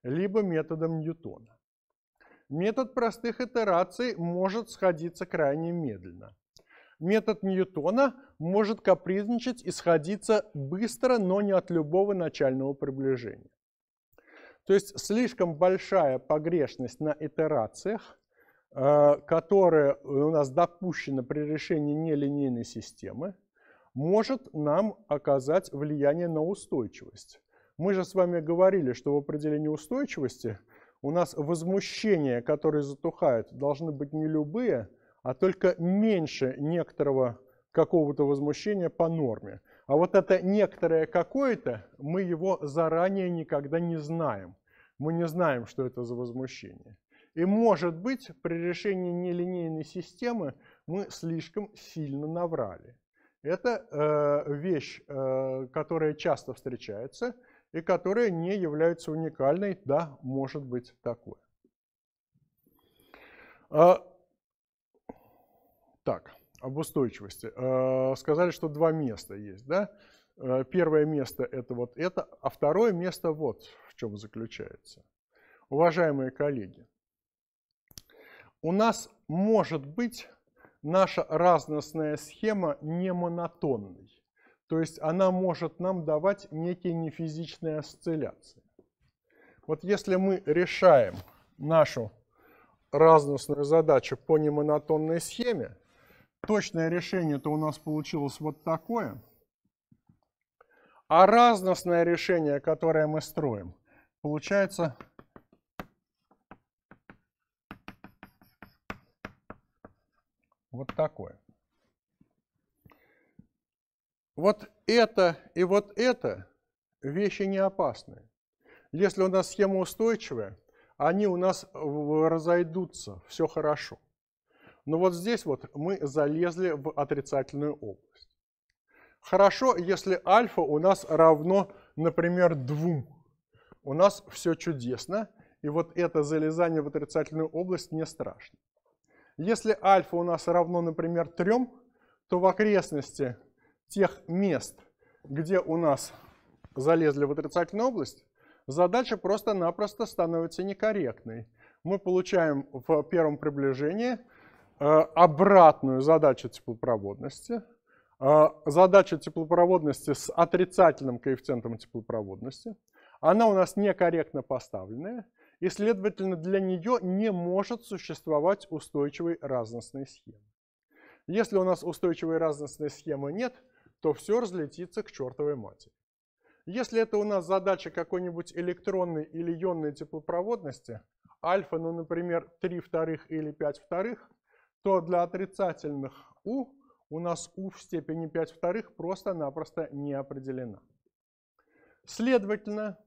либо методом Ньютона. Метод простых итераций может сходиться крайне медленно. Метод Ньютона может капризничать и сходиться быстро, но не от любого начального приближения. То есть слишком большая погрешность на итерациях, э, которая у нас допущена при решении нелинейной системы, может нам оказать влияние на устойчивость. Мы же с вами говорили, что в определении устойчивости у нас возмущения, которые затухают, должны быть не любые, а только меньше некоторого какого-то возмущения по норме. А вот это некоторое какое-то, мы его заранее никогда не знаем. Мы не знаем, что это за возмущение. И может быть, при решении нелинейной системы мы слишком сильно наврали. Это э, вещь, э, которая часто встречается и которая не является уникальной. Да, может быть такое. Э, так, об устойчивости. Э, сказали, что два места есть. Да? Э, первое место это вот это, а второе место вот в чем заключается. Уважаемые коллеги, у нас может быть наша разностная схема не монотонной. То есть она может нам давать некие нефизичные осцилляции. Вот если мы решаем нашу разностную задачу по немонотонной схеме, точное решение-то у нас получилось вот такое. А разностное решение, которое мы строим, Получается вот такое. Вот это и вот это вещи не опасные. Если у нас схема устойчивая, они у нас разойдутся, все хорошо. Но вот здесь вот мы залезли в отрицательную область. Хорошо, если альфа у нас равно, например, двум у нас все чудесно, и вот это залезание в отрицательную область не страшно. Если альфа у нас равно, например, 3, то в окрестности тех мест, где у нас залезли в отрицательную область, задача просто-напросто становится некорректной. Мы получаем в первом приближении э, обратную задачу теплопроводности, э, задача теплопроводности с отрицательным коэффициентом теплопроводности – она у нас некорректно поставленная, и, следовательно, для нее не может существовать устойчивой разностной схемы. Если у нас устойчивой разностной схемы нет, то все разлетится к чертовой матери. Если это у нас задача какой-нибудь электронной или ионной теплопроводности, альфа, ну, например, 3 вторых или 5 вторых, то для отрицательных u у нас u в степени 5 вторых просто-напросто не определена. Следовательно,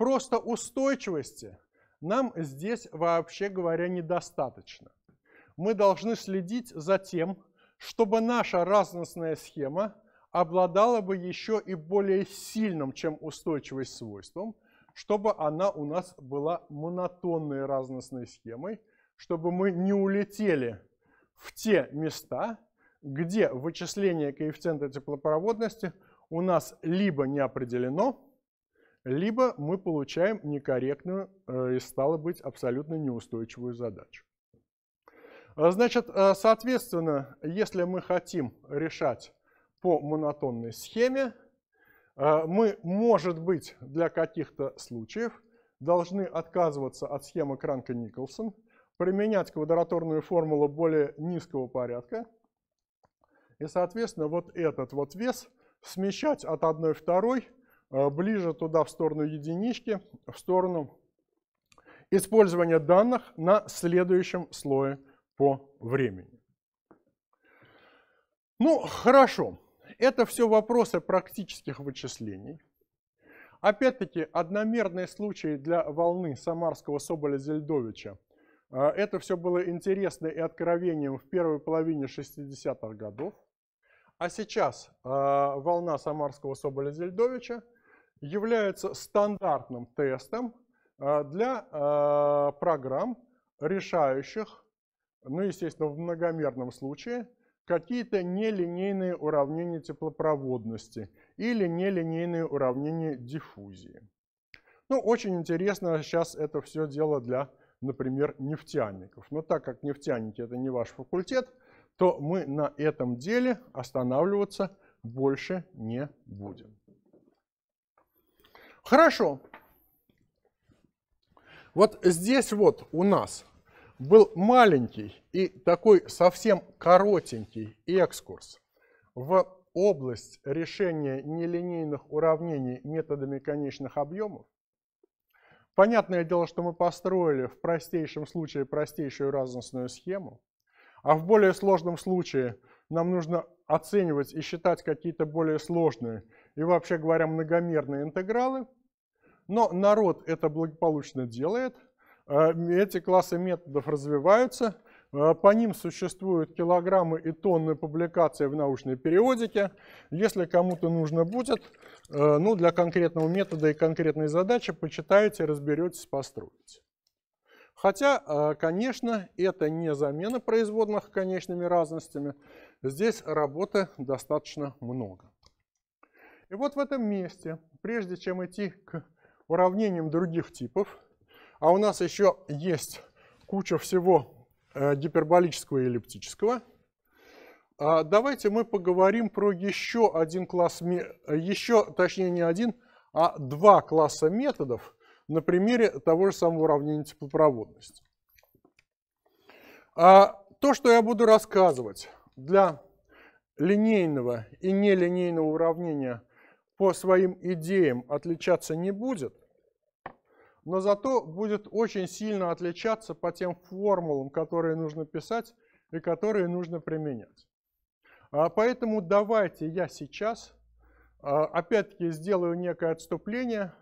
Просто устойчивости нам здесь, вообще говоря, недостаточно. Мы должны следить за тем, чтобы наша разностная схема обладала бы еще и более сильным, чем устойчивость свойством, чтобы она у нас была монотонной разностной схемой, чтобы мы не улетели в те места, где вычисление коэффициента теплопроводности у нас либо не определено, либо мы получаем некорректную э, и, стало быть, абсолютно неустойчивую задачу. А, значит, э, соответственно, если мы хотим решать по монотонной схеме, э, мы, может быть, для каких-то случаев должны отказываться от схемы Кранка-Николсон, применять квадратурную формулу более низкого порядка, и, соответственно, вот этот вот вес смещать от 1 второй Э, ближе туда, в сторону единички, в сторону использования данных на следующем слое по времени. Ну, хорошо. Это все вопросы практических вычислений. Опять-таки, одномерный случай для волны Самарского Соболя-Зельдовича. Э, это все было интересно и откровением в первой половине 60-х годов. А сейчас э, волна Самарского Соболя-Зельдовича – является стандартным тестом э, для э, программ, решающих, ну, естественно, в многомерном случае, какие-то нелинейные уравнения теплопроводности или нелинейные уравнения диффузии. Ну, очень интересно сейчас это все дело для, например, нефтяников. Но так как нефтяники – это не ваш факультет, то мы на этом деле останавливаться больше не будем. Хорошо. Вот здесь вот у нас был маленький и такой совсем коротенький экскурс в область решения нелинейных уравнений методами конечных объемов. Понятное дело, что мы построили в простейшем случае простейшую разностную схему, а в более сложном случае нам нужно оценивать и считать какие-то более сложные и вообще говоря многомерные интегралы – но народ это благополучно делает, э, эти классы методов развиваются, э, по ним существуют килограммы и тонны публикаций в научной периодике. Если кому-то нужно будет, э, ну, для конкретного метода и конкретной задачи, почитайте, разберетесь, построите. Хотя, конечно, это не замена производных конечными разностями. Здесь работы достаточно много. И вот в этом месте, прежде чем идти к уравнением других типов. А у нас еще есть куча всего э, гиперболического и эллиптического. А, давайте мы поговорим про еще один класс, еще, точнее не один, а два класса методов на примере того же самого уравнения теплопроводности. А, то, что я буду рассказывать для линейного и нелинейного уравнения по своим идеям отличаться не будет но зато будет очень сильно отличаться по тем формулам, которые нужно писать и которые нужно применять. А, поэтому давайте я сейчас а, опять-таки сделаю некое отступление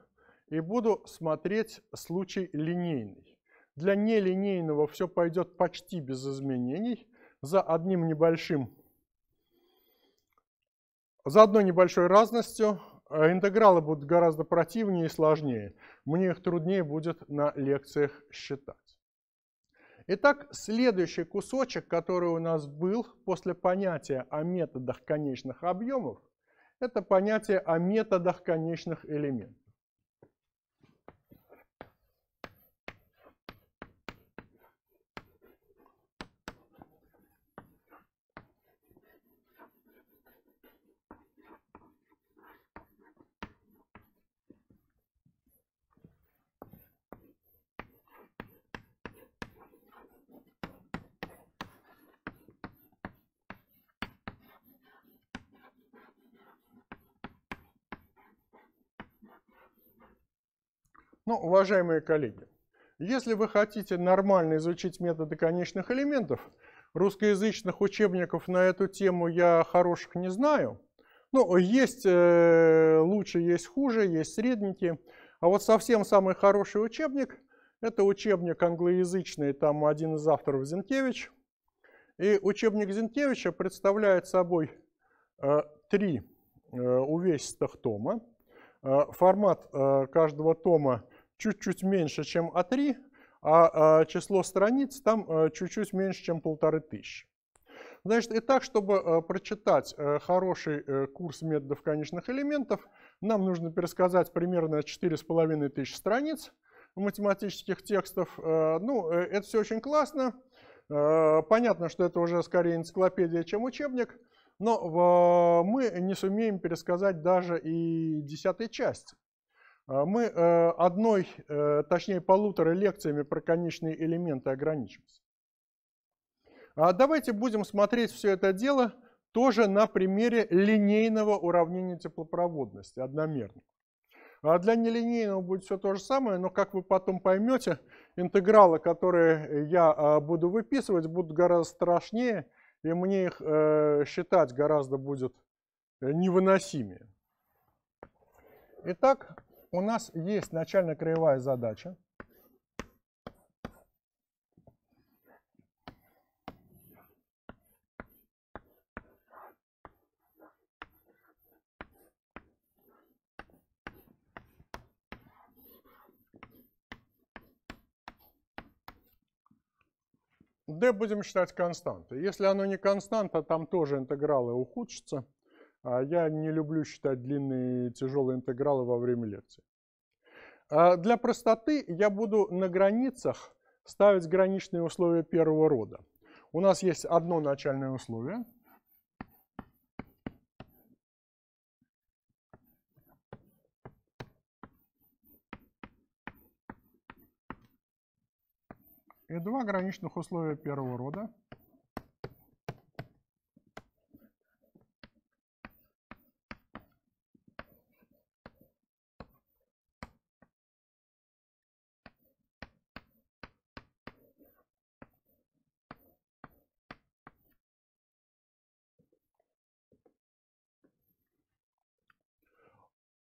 и буду смотреть случай линейный. Для нелинейного все пойдет почти без изменений, за одним небольшим, за одной небольшой разностью, а интегралы будут гораздо противнее и сложнее. Мне их труднее будет на лекциях считать. Итак, следующий кусочек, который у нас был после понятия о методах конечных объемов, это понятие о методах конечных элементов. Ну, уважаемые коллеги, если вы хотите нормально изучить методы конечных элементов, русскоязычных учебников на эту тему я хороших не знаю. Ну, есть э, лучше, есть хуже, есть средники, А вот совсем самый хороший учебник – это учебник англоязычный, там один из авторов Зинкевич. И учебник Зинкевича представляет собой э, три э, увесистых тома. Э, формат э, каждого тома – чуть-чуть меньше, чем А3, а, а число страниц там э, чуть-чуть меньше, чем полторы тысячи. Значит, и так, чтобы э, прочитать э, хороший курс методов конечных элементов, нам нужно пересказать примерно 4,5 тысячи страниц математических текстов. Ну, это все очень классно. Понятно, что это уже скорее энциклопедия, чем учебник, но мы не сумеем пересказать даже и десятой части. А мы э, одной, э, точнее полутора лекциями про конечные элементы ограничимся. А давайте будем смотреть все это дело тоже на примере линейного уравнения теплопроводности, одномерного. А для нелинейного будет все то же самое, но, как вы потом поймете, интегралы, которые я э, буду выписывать, будут гораздо страшнее, и мне их считать гораздо будет невыносимее. Итак, у нас есть начально-краевая задача. d будем считать константой. Если оно не константа, там тоже интегралы ухудшатся. А я не люблю считать длинные тяжелые интегралы во время лекции. А для простоты я буду на границах ставить граничные условия первого рода. У нас есть одно начальное условие. И два граничных условия первого рода.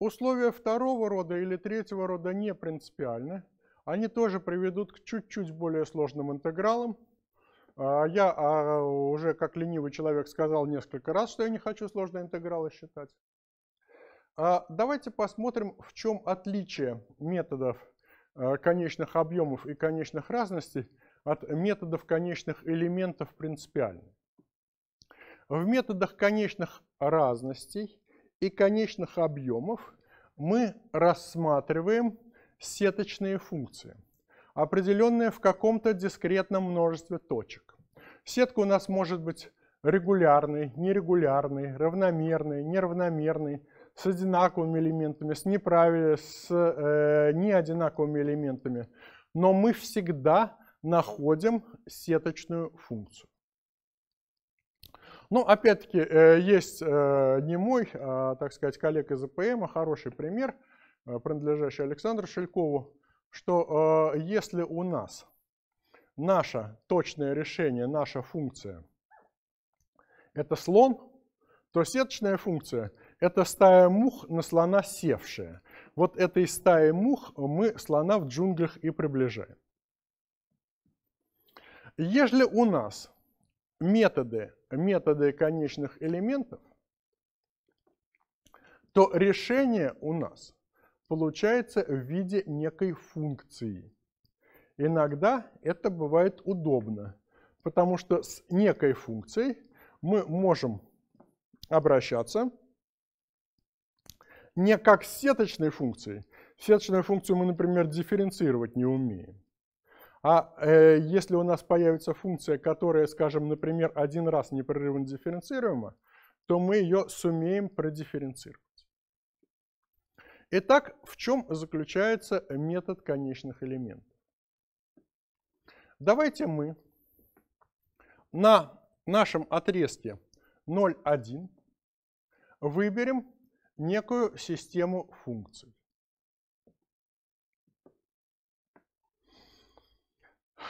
Условия второго рода или третьего рода не принципиальны. Они тоже приведут к чуть-чуть более сложным интегралам. А, я а, уже как ленивый человек сказал несколько раз, что я не хочу сложные интегралы считать. А, давайте посмотрим, в чем отличие методов конечных объемов и конечных разностей от методов конечных элементов принципиально. В методах конечных разностей и конечных объемов мы рассматриваем сеточные функции, определенные в каком-то дискретном множестве точек. Сетка у нас может быть регулярной, нерегулярной, равномерной, неравномерной, с одинаковыми элементами, с, неправильными, с э, неодинаковыми элементами. Но мы всегда находим сеточную функцию. Ну, опять-таки, э, есть э, не мой, а, так сказать, коллег из АПМ, а хороший пример, э, принадлежащий Александру Шелькову, что если у нас наше точное решение, наша функция – это слон, то сеточная функция – это стая мух на слона севшая. Вот этой стаи мух мы слона в джунглях и приближаем. Если у нас методы методы конечных элементов, то решение у нас получается в виде некой функции. Иногда это бывает удобно, потому что с некой функцией мы можем обращаться не как с сеточной функцией. Сеточную функцию мы, например, дифференцировать не умеем. А э, если у нас появится функция, которая, скажем, например, один раз непрерывно дифференцируема, то мы ее сумеем продифференцировать. Итак, в чем заключается метод конечных элементов? Давайте мы на нашем отрезке 0,1 выберем некую систему функций.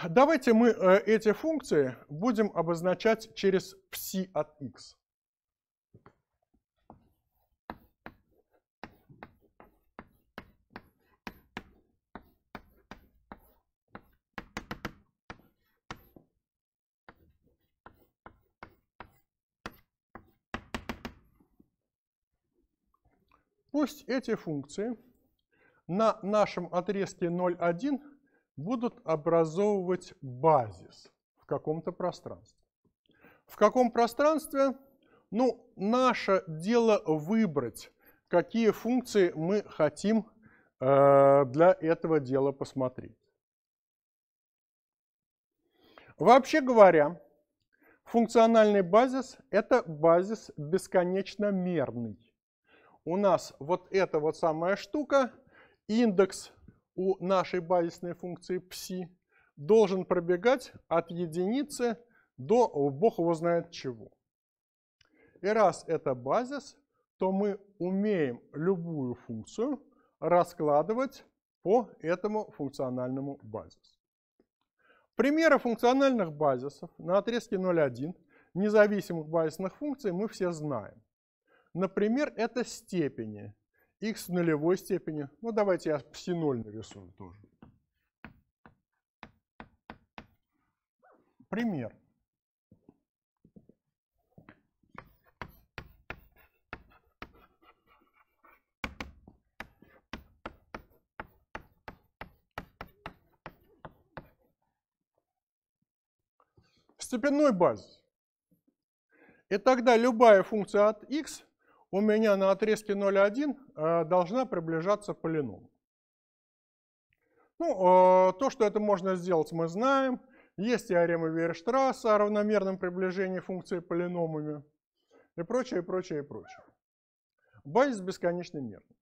Давайте мы э, эти функции будем обозначать через psi от x. Пусть эти функции на нашем отрезке 0,1 будут образовывать базис в каком-то пространстве. В каком пространстве? Ну, наше дело выбрать, какие функции мы хотим э, для этого дела посмотреть. Вообще говоря, функциональный базис – это базис бесконечно мерный. У нас вот эта вот самая штука, индекс у нашей базисной функции пси должен пробегать от единицы до бог его знает чего. И раз это базис, то мы умеем любую функцию раскладывать по этому функциональному базису. Примеры функциональных базисов на отрезке 0,1 независимых базисных функций мы все знаем. Например, это степени x в нулевой степени. Ну, давайте я пси-0 нарисую тоже. Пример. В степенной базе. И тогда любая функция от x у меня на отрезке 0,1 э, должна приближаться полином. Ну, э, то, что это можно сделать, мы знаем. Есть теорема Вейерштрасса о равномерном приближении функции полиномами и прочее, и прочее, и прочее. Байс бесконечный мерный.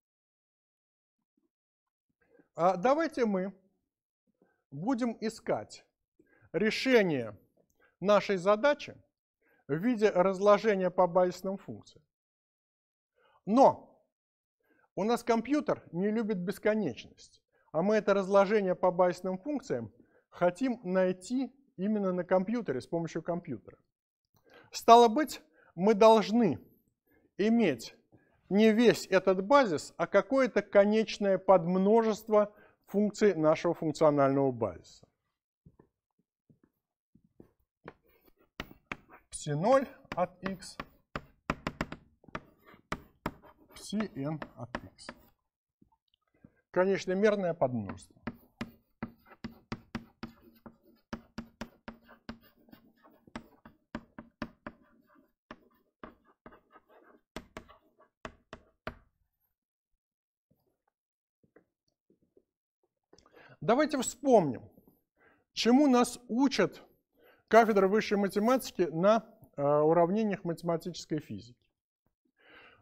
А давайте мы будем искать решение нашей задачи в виде разложения по байсным функциям. Но у нас компьютер не любит бесконечность, а мы это разложение по байсным функциям хотим найти именно на компьютере, с помощью компьютера. Стало быть, мы должны иметь не весь этот базис, а какое-то конечное подмножество функций нашего функционального базиса. Пси 0 от x Cn от x. конечно мерное подмножество. Давайте вспомним, чему нас учат кафедра высшей математики на э, уравнениях математической физики.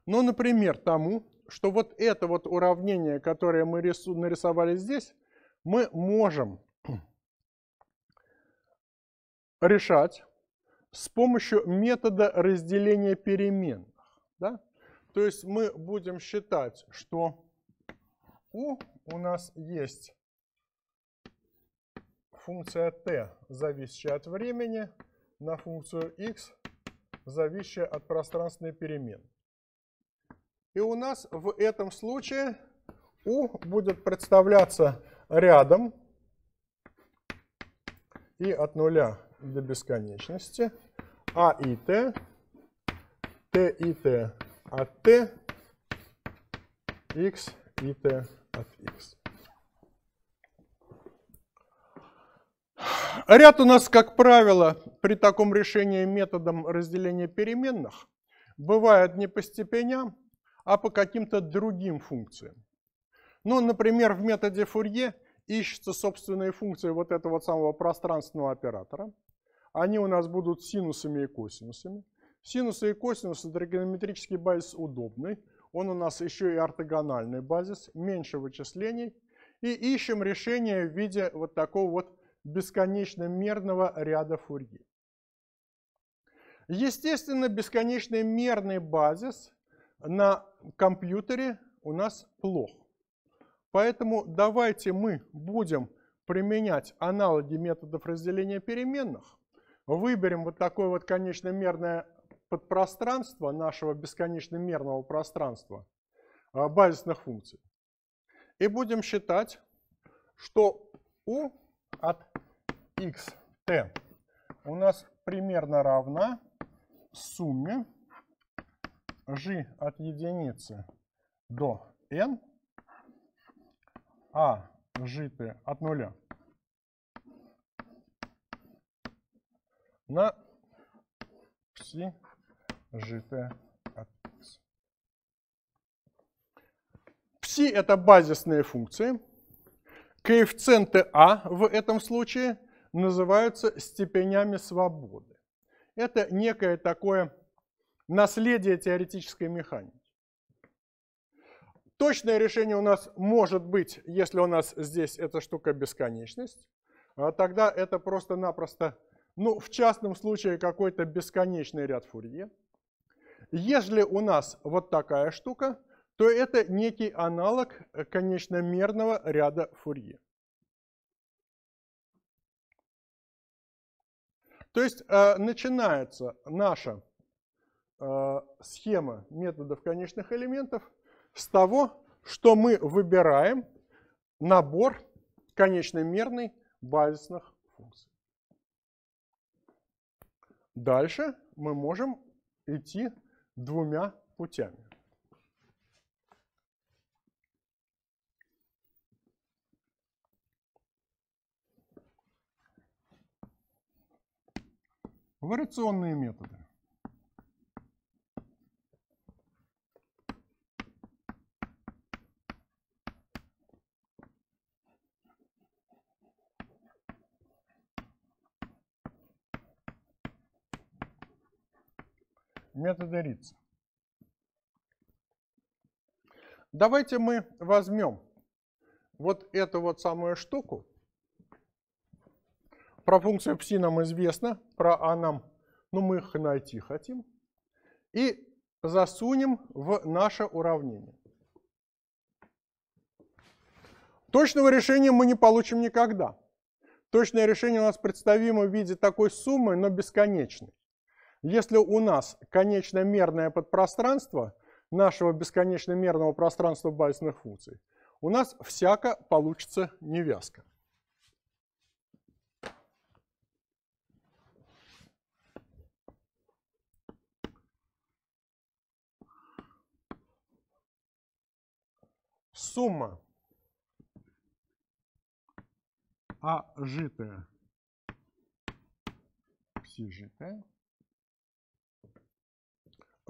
Ну, например, тому, что вот это вот уравнение, которое мы рису, нарисовали здесь, мы можем решать с помощью метода разделения переменных. Да? То есть мы будем считать, что u у нас есть функция t, зависящая от времени, на функцию x, зависящая от пространственной переменной. И у нас в этом случае U будет представляться рядом и от нуля до бесконечности А и Т, Т и Т от Т, X и Т от X. Ряд у нас, как правило, при таком решении методом разделения переменных бывает не по степеням, а по каким-то другим функциям. Ну, например, в методе Фурье ищутся собственные функции вот этого самого пространственного оператора. Они у нас будут синусами и косинусами. Синусы и косинусы тригонометрический базис удобный. Он у нас еще и ортогональный базис, меньше вычислений. И ищем решение в виде вот такого вот бесконечно мерного ряда Фурье. Естественно, бесконечно мерный базис на компьютере у нас плох. Поэтому давайте мы будем применять аналоги методов разделения переменных. Выберем вот такое вот конечномерное подпространство нашего бесконечно-мерного пространства а, базисных функций. И будем считать, что u от xt у нас примерно равна сумме g от единицы до n, а g от нуля на psi g от x. Psi это базисные функции. Коэффициенты а в этом случае называются степенями свободы. Это некое такое наследие теоретической механики. Точное решение у нас может быть, если у нас здесь эта штука бесконечность, а тогда это просто-напросто, ну, в частном случае, какой-то бесконечный ряд Фурье. Если у нас вот такая штука, то это некий аналог э, конечномерного ряда Фурье. То есть э, начинается наша схема методов конечных элементов с того, что мы выбираем набор конечномерной базисных функций. Дальше мы можем идти двумя путями. Вариационные методы. метода рица. Давайте мы возьмем вот эту вот самую штуку. Про функцию пси нам известно, про а нам, ну мы их найти хотим. И засунем в наше уравнение. Точного решения мы не получим никогда. Точное решение у нас представимо в виде такой суммы, но бесконечной. Если у нас конечномерное подпространство нашего бесконечномерного пространства базисных функций, у нас всяко получится невязка. Сумма А житая пси житая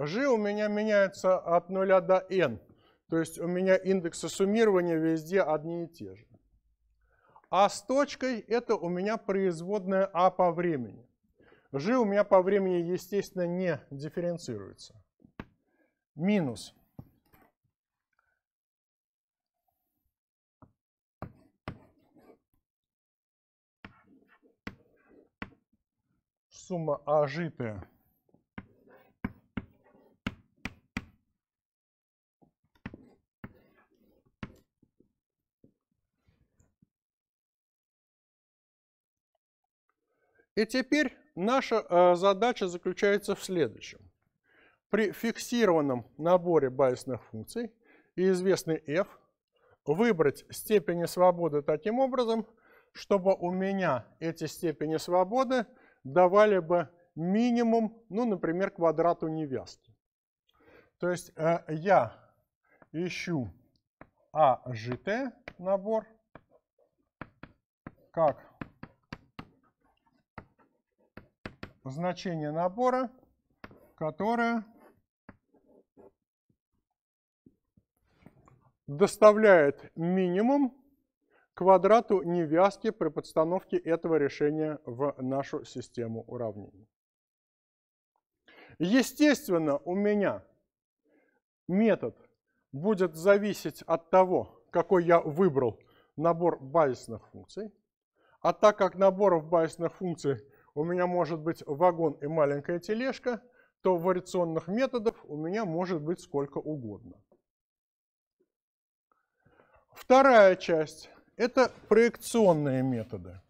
g у меня меняется от 0 до n. То есть у меня индексы суммирования везде одни и те же. А с точкой это у меня производная А по времени. G у меня по времени, естественно, не дифференцируется. Минус. Сумма А И теперь наша э, задача заключается в следующем. При фиксированном наборе базисных функций и известной f выбрать степени свободы таким образом, чтобы у меня эти степени свободы давали бы минимум, ну, например, квадрату невязки. То есть э, я ищу АЖТ набор как значение набора, которое доставляет минимум квадрату невязки при подстановке этого решения в нашу систему уравнений. Естественно, у меня метод будет зависеть от того, какой я выбрал набор базисных функций. А так как наборов базисных функций у меня может быть вагон и маленькая тележка, то вариационных методов у меня может быть сколько угодно. Вторая часть – это проекционные методы.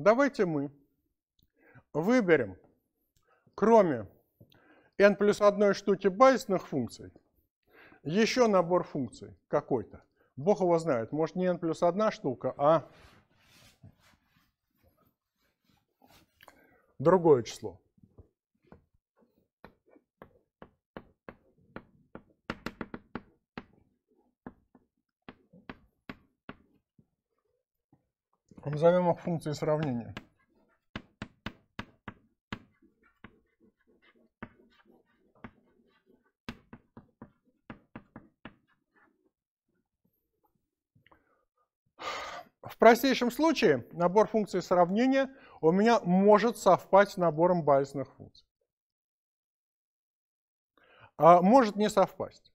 Давайте мы выберем, кроме n плюс одной штуки базисных функций, еще набор функций какой-то. Бог его знает, может не n плюс одна штука, а другое число. Ну, назовем их функции сравнения. В простейшем случае набор функций сравнения у меня может совпасть с набором базисных функций. А может не совпасть.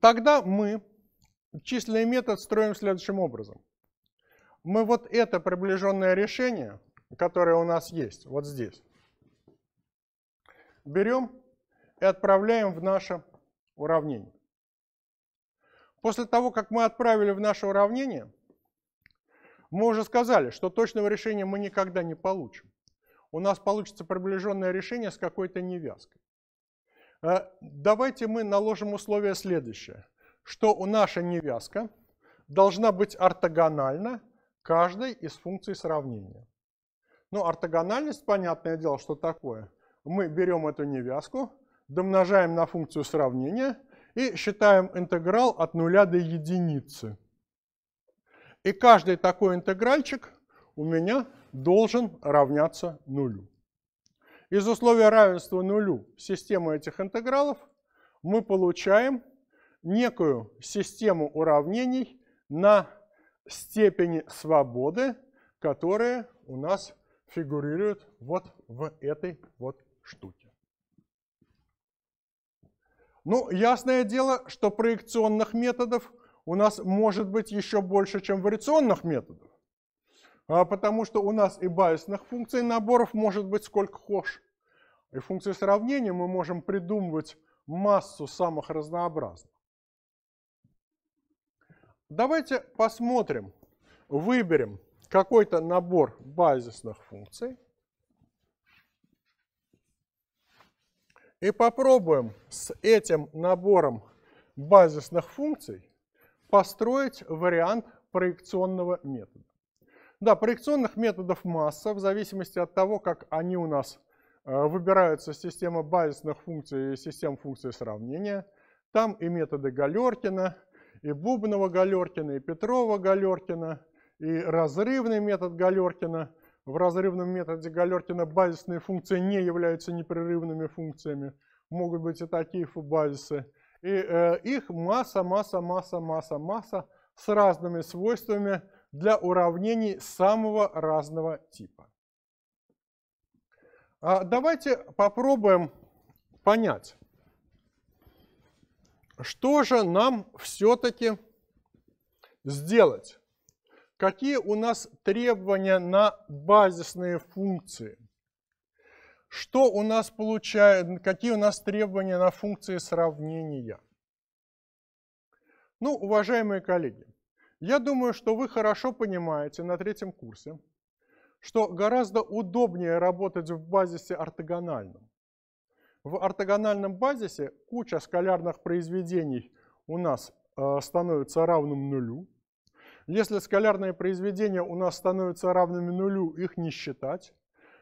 Тогда мы Численный метод строим следующим образом. Мы вот это приближенное решение, которое у нас есть, вот здесь, берем и отправляем в наше уравнение. После того, как мы отправили в наше уравнение, мы уже сказали, что точного решения мы никогда не получим. У нас получится приближенное решение с какой-то невязкой. Э, давайте мы наложим условие следующее – что у наша невязка должна быть ортогональна каждой из функций сравнения. Но ну, ортогональность, понятное дело, что такое. Мы берем эту невязку, домножаем на функцию сравнения и считаем интеграл от нуля до единицы. И каждый такой интегральчик у меня должен равняться нулю. Из условия равенства нулю системы этих интегралов мы получаем некую систему уравнений на степени свободы, которые у нас фигурируют вот в этой вот штуке. Ну, ясное дело, что проекционных методов у нас может быть еще больше, чем вариационных методов. А потому что у нас и байсных функций наборов может быть сколько хочешь. И функции сравнения мы можем придумывать массу самых разнообразных. Давайте посмотрим, выберем какой-то набор базисных функций и попробуем с этим набором базисных функций построить вариант проекционного метода. Да, проекционных методов масса, в зависимости от того, как они у нас э, выбираются система базисных функций и систем функций сравнения. Там и методы Галеркина, и Бубнова Галеркина, и Петрова Галеркина, и разрывный метод Галеркина. В разрывном методе Галеркина базисные функции не являются непрерывными функциями. Могут быть и такие базисы. И э, их масса, масса, масса, масса, масса с разными свойствами для уравнений самого разного типа. А давайте попробуем понять, что же нам все-таки сделать? Какие у нас требования на базисные функции? Что у нас получает, какие у нас требования на функции сравнения? Ну, уважаемые коллеги, я думаю, что вы хорошо понимаете на третьем курсе, что гораздо удобнее работать в базисе ортогональном. В ортогональном базисе куча скалярных произведений у нас э, становится равным нулю. Если скалярные произведения у нас становятся равными нулю, их не считать.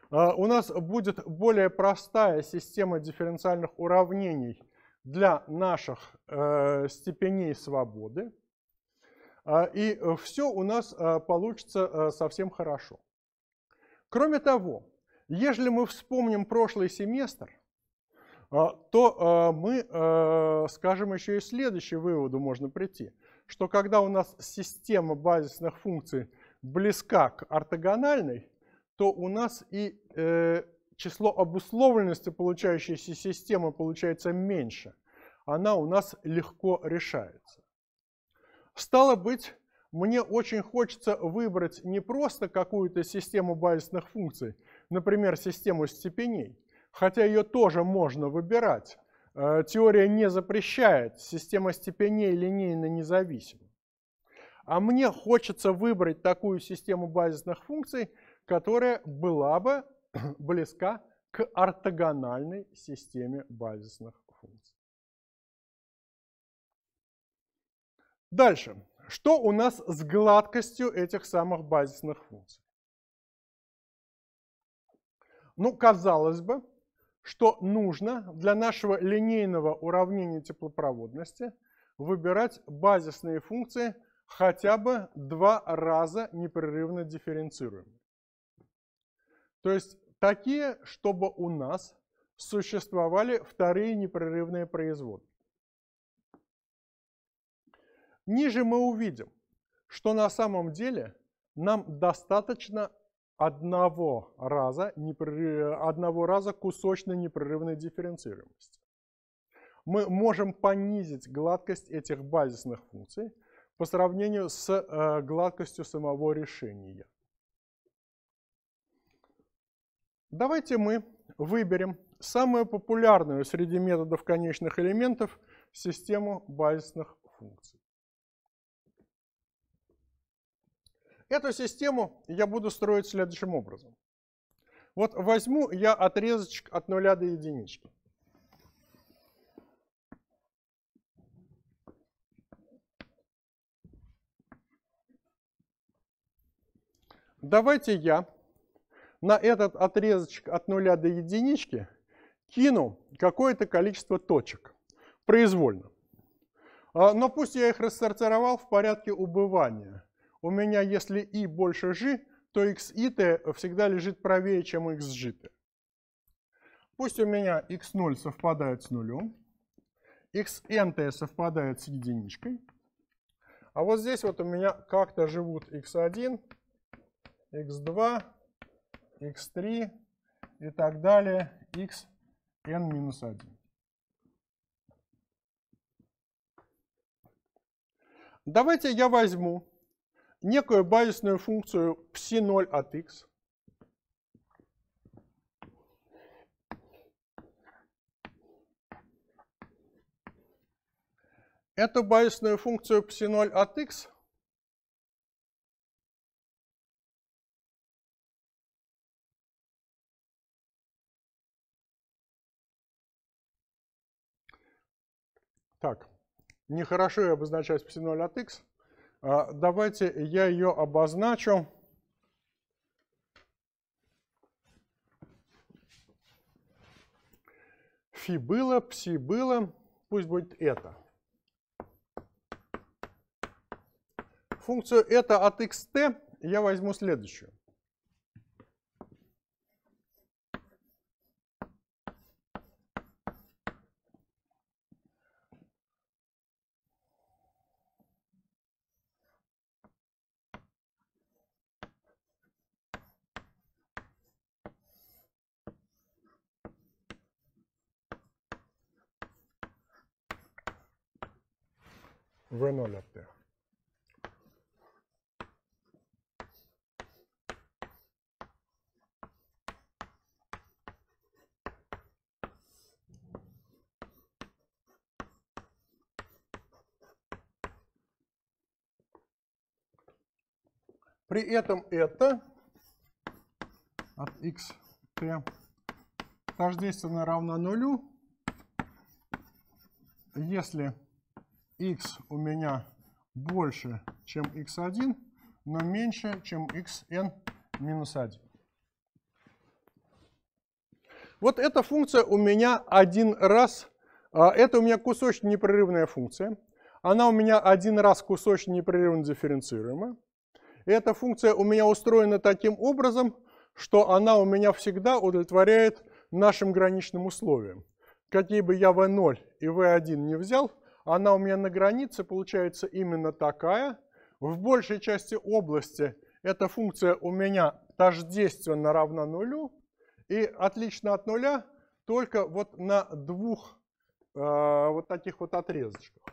Э, у нас будет более простая система дифференциальных уравнений для наших э, степеней свободы. И все у нас получится совсем хорошо. Кроме того, если мы вспомним прошлый семестр – а, то а, мы, а, скажем, еще и следующий выводу можно прийти, что когда у нас система базисных функций близка к ортогональной, то у нас и э, число обусловленности получающейся системы получается меньше. Она у нас легко решается. Стало быть, мне очень хочется выбрать не просто какую-то систему базисных функций, например, систему степеней, хотя ее тоже можно выбирать. Э, теория не запрещает, система степеней линейно независима. А мне хочется выбрать такую систему базисных функций, которая была бы близка к ортогональной системе базисных функций. Дальше. Что у нас с гладкостью этих самых базисных функций? Ну, казалось бы, что нужно для нашего линейного уравнения теплопроводности выбирать базисные функции хотя бы два раза непрерывно дифференцируемые. То есть такие, чтобы у нас существовали вторые непрерывные производные. Ниже мы увидим, что на самом деле нам достаточно одного раза, одного раза кусочной непрерывной дифференцируемости. Мы можем понизить гладкость этих базисных функций по сравнению с э, гладкостью самого решения. Давайте мы выберем самую популярную среди методов конечных элементов систему базисных функций. Эту систему я буду строить следующим образом. Вот возьму я отрезочек от нуля до единички. Давайте я на этот отрезочек от нуля до единички кину какое-то количество точек произвольно. А, но пусть я их рассортировал в порядке убывания у меня если и больше g, то xit всегда лежит правее, чем xgt. Пусть у меня x0 совпадает с нулем, xnt совпадает с единичкой, а вот здесь вот у меня как-то живут x1, x2, x3 и так далее, xn-1. Давайте я возьму некую базисную функцию ψ0 от x. Эту базисную функцию ψ0 от x Так, нехорошо обозначать ψ0 от x. А, давайте я ее обозначу. Фи было, пси было, пусть будет это. Функцию это от xt я возьму следующую. V0 отдых. При этом это от xt тождественно равно нулю, если x у меня больше, чем x1, но меньше, чем xn минус 1. Вот эта функция у меня один раз, а, это у меня кусочно непрерывная функция. Она у меня один раз кусочно непрерывно дифференцируема. Эта функция у меня устроена таким образом, что она у меня всегда удовлетворяет нашим граничным условиям. Какие бы я v0 и v1 не взял – она у меня на границе получается именно такая. В большей части области эта функция у меня тождественно равна нулю. И отлично от нуля только вот на двух э, вот таких вот отрезочках.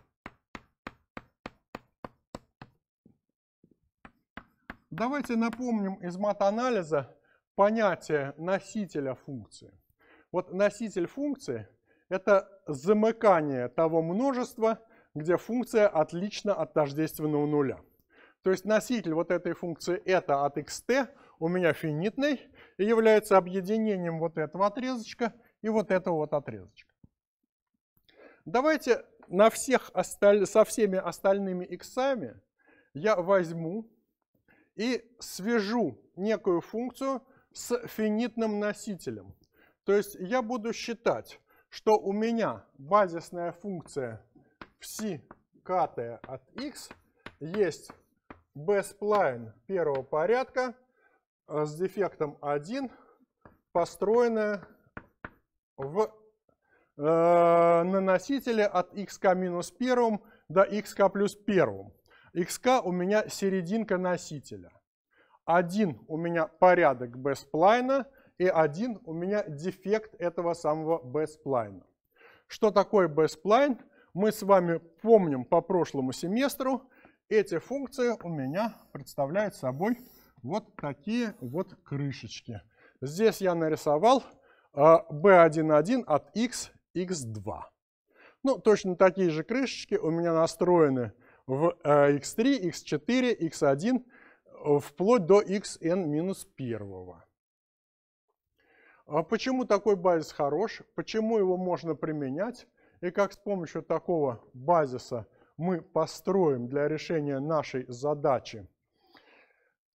Давайте напомним из матанализа понятие носителя функции. Вот носитель функции – это замыкание того множества, где функция отлично от тождественного нуля. То есть носитель вот этой функции это от xt у меня финитный и является объединением вот этого отрезочка и вот этого вот отрезочка. Давайте на всех со всеми остальными иксами я возьму и свяжу некую функцию с финитным носителем. То есть я буду считать, что у меня базисная функция psi kt от x есть бесплайн первого порядка с дефектом 1, построенная в, э, на носителе от xk-1 до xk плюс 1. xk у меня серединка носителя. 1 у меня порядок бесплайна, и один у меня дефект этого самого бесплайна. Что такое бесплайн? Мы с вами помним по прошлому семестру, эти функции у меня представляют собой вот такие вот крышечки. Здесь я нарисовал B11 а, от x, x2. Ну, точно такие же крышечки у меня настроены в x3, x4, x1, вплоть до xn-1. А почему такой базис хорош, почему его можно применять и как с помощью такого базиса мы построим для решения нашей задачи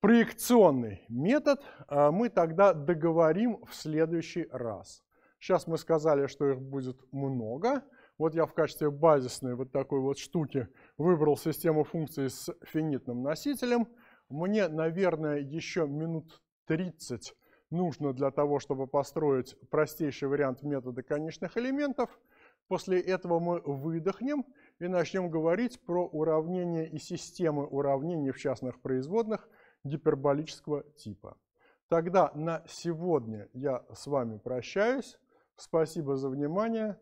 проекционный метод, а мы тогда договорим в следующий раз. Сейчас мы сказали, что их будет много. Вот я в качестве базисной вот такой вот штуки выбрал систему функций с финитным носителем. Мне, наверное, еще минут 30 нужно для того, чтобы построить простейший вариант метода конечных элементов. После этого мы выдохнем и начнем говорить про уравнения и системы уравнений в частных производных гиперболического типа. Тогда на сегодня я с вами прощаюсь. Спасибо за внимание.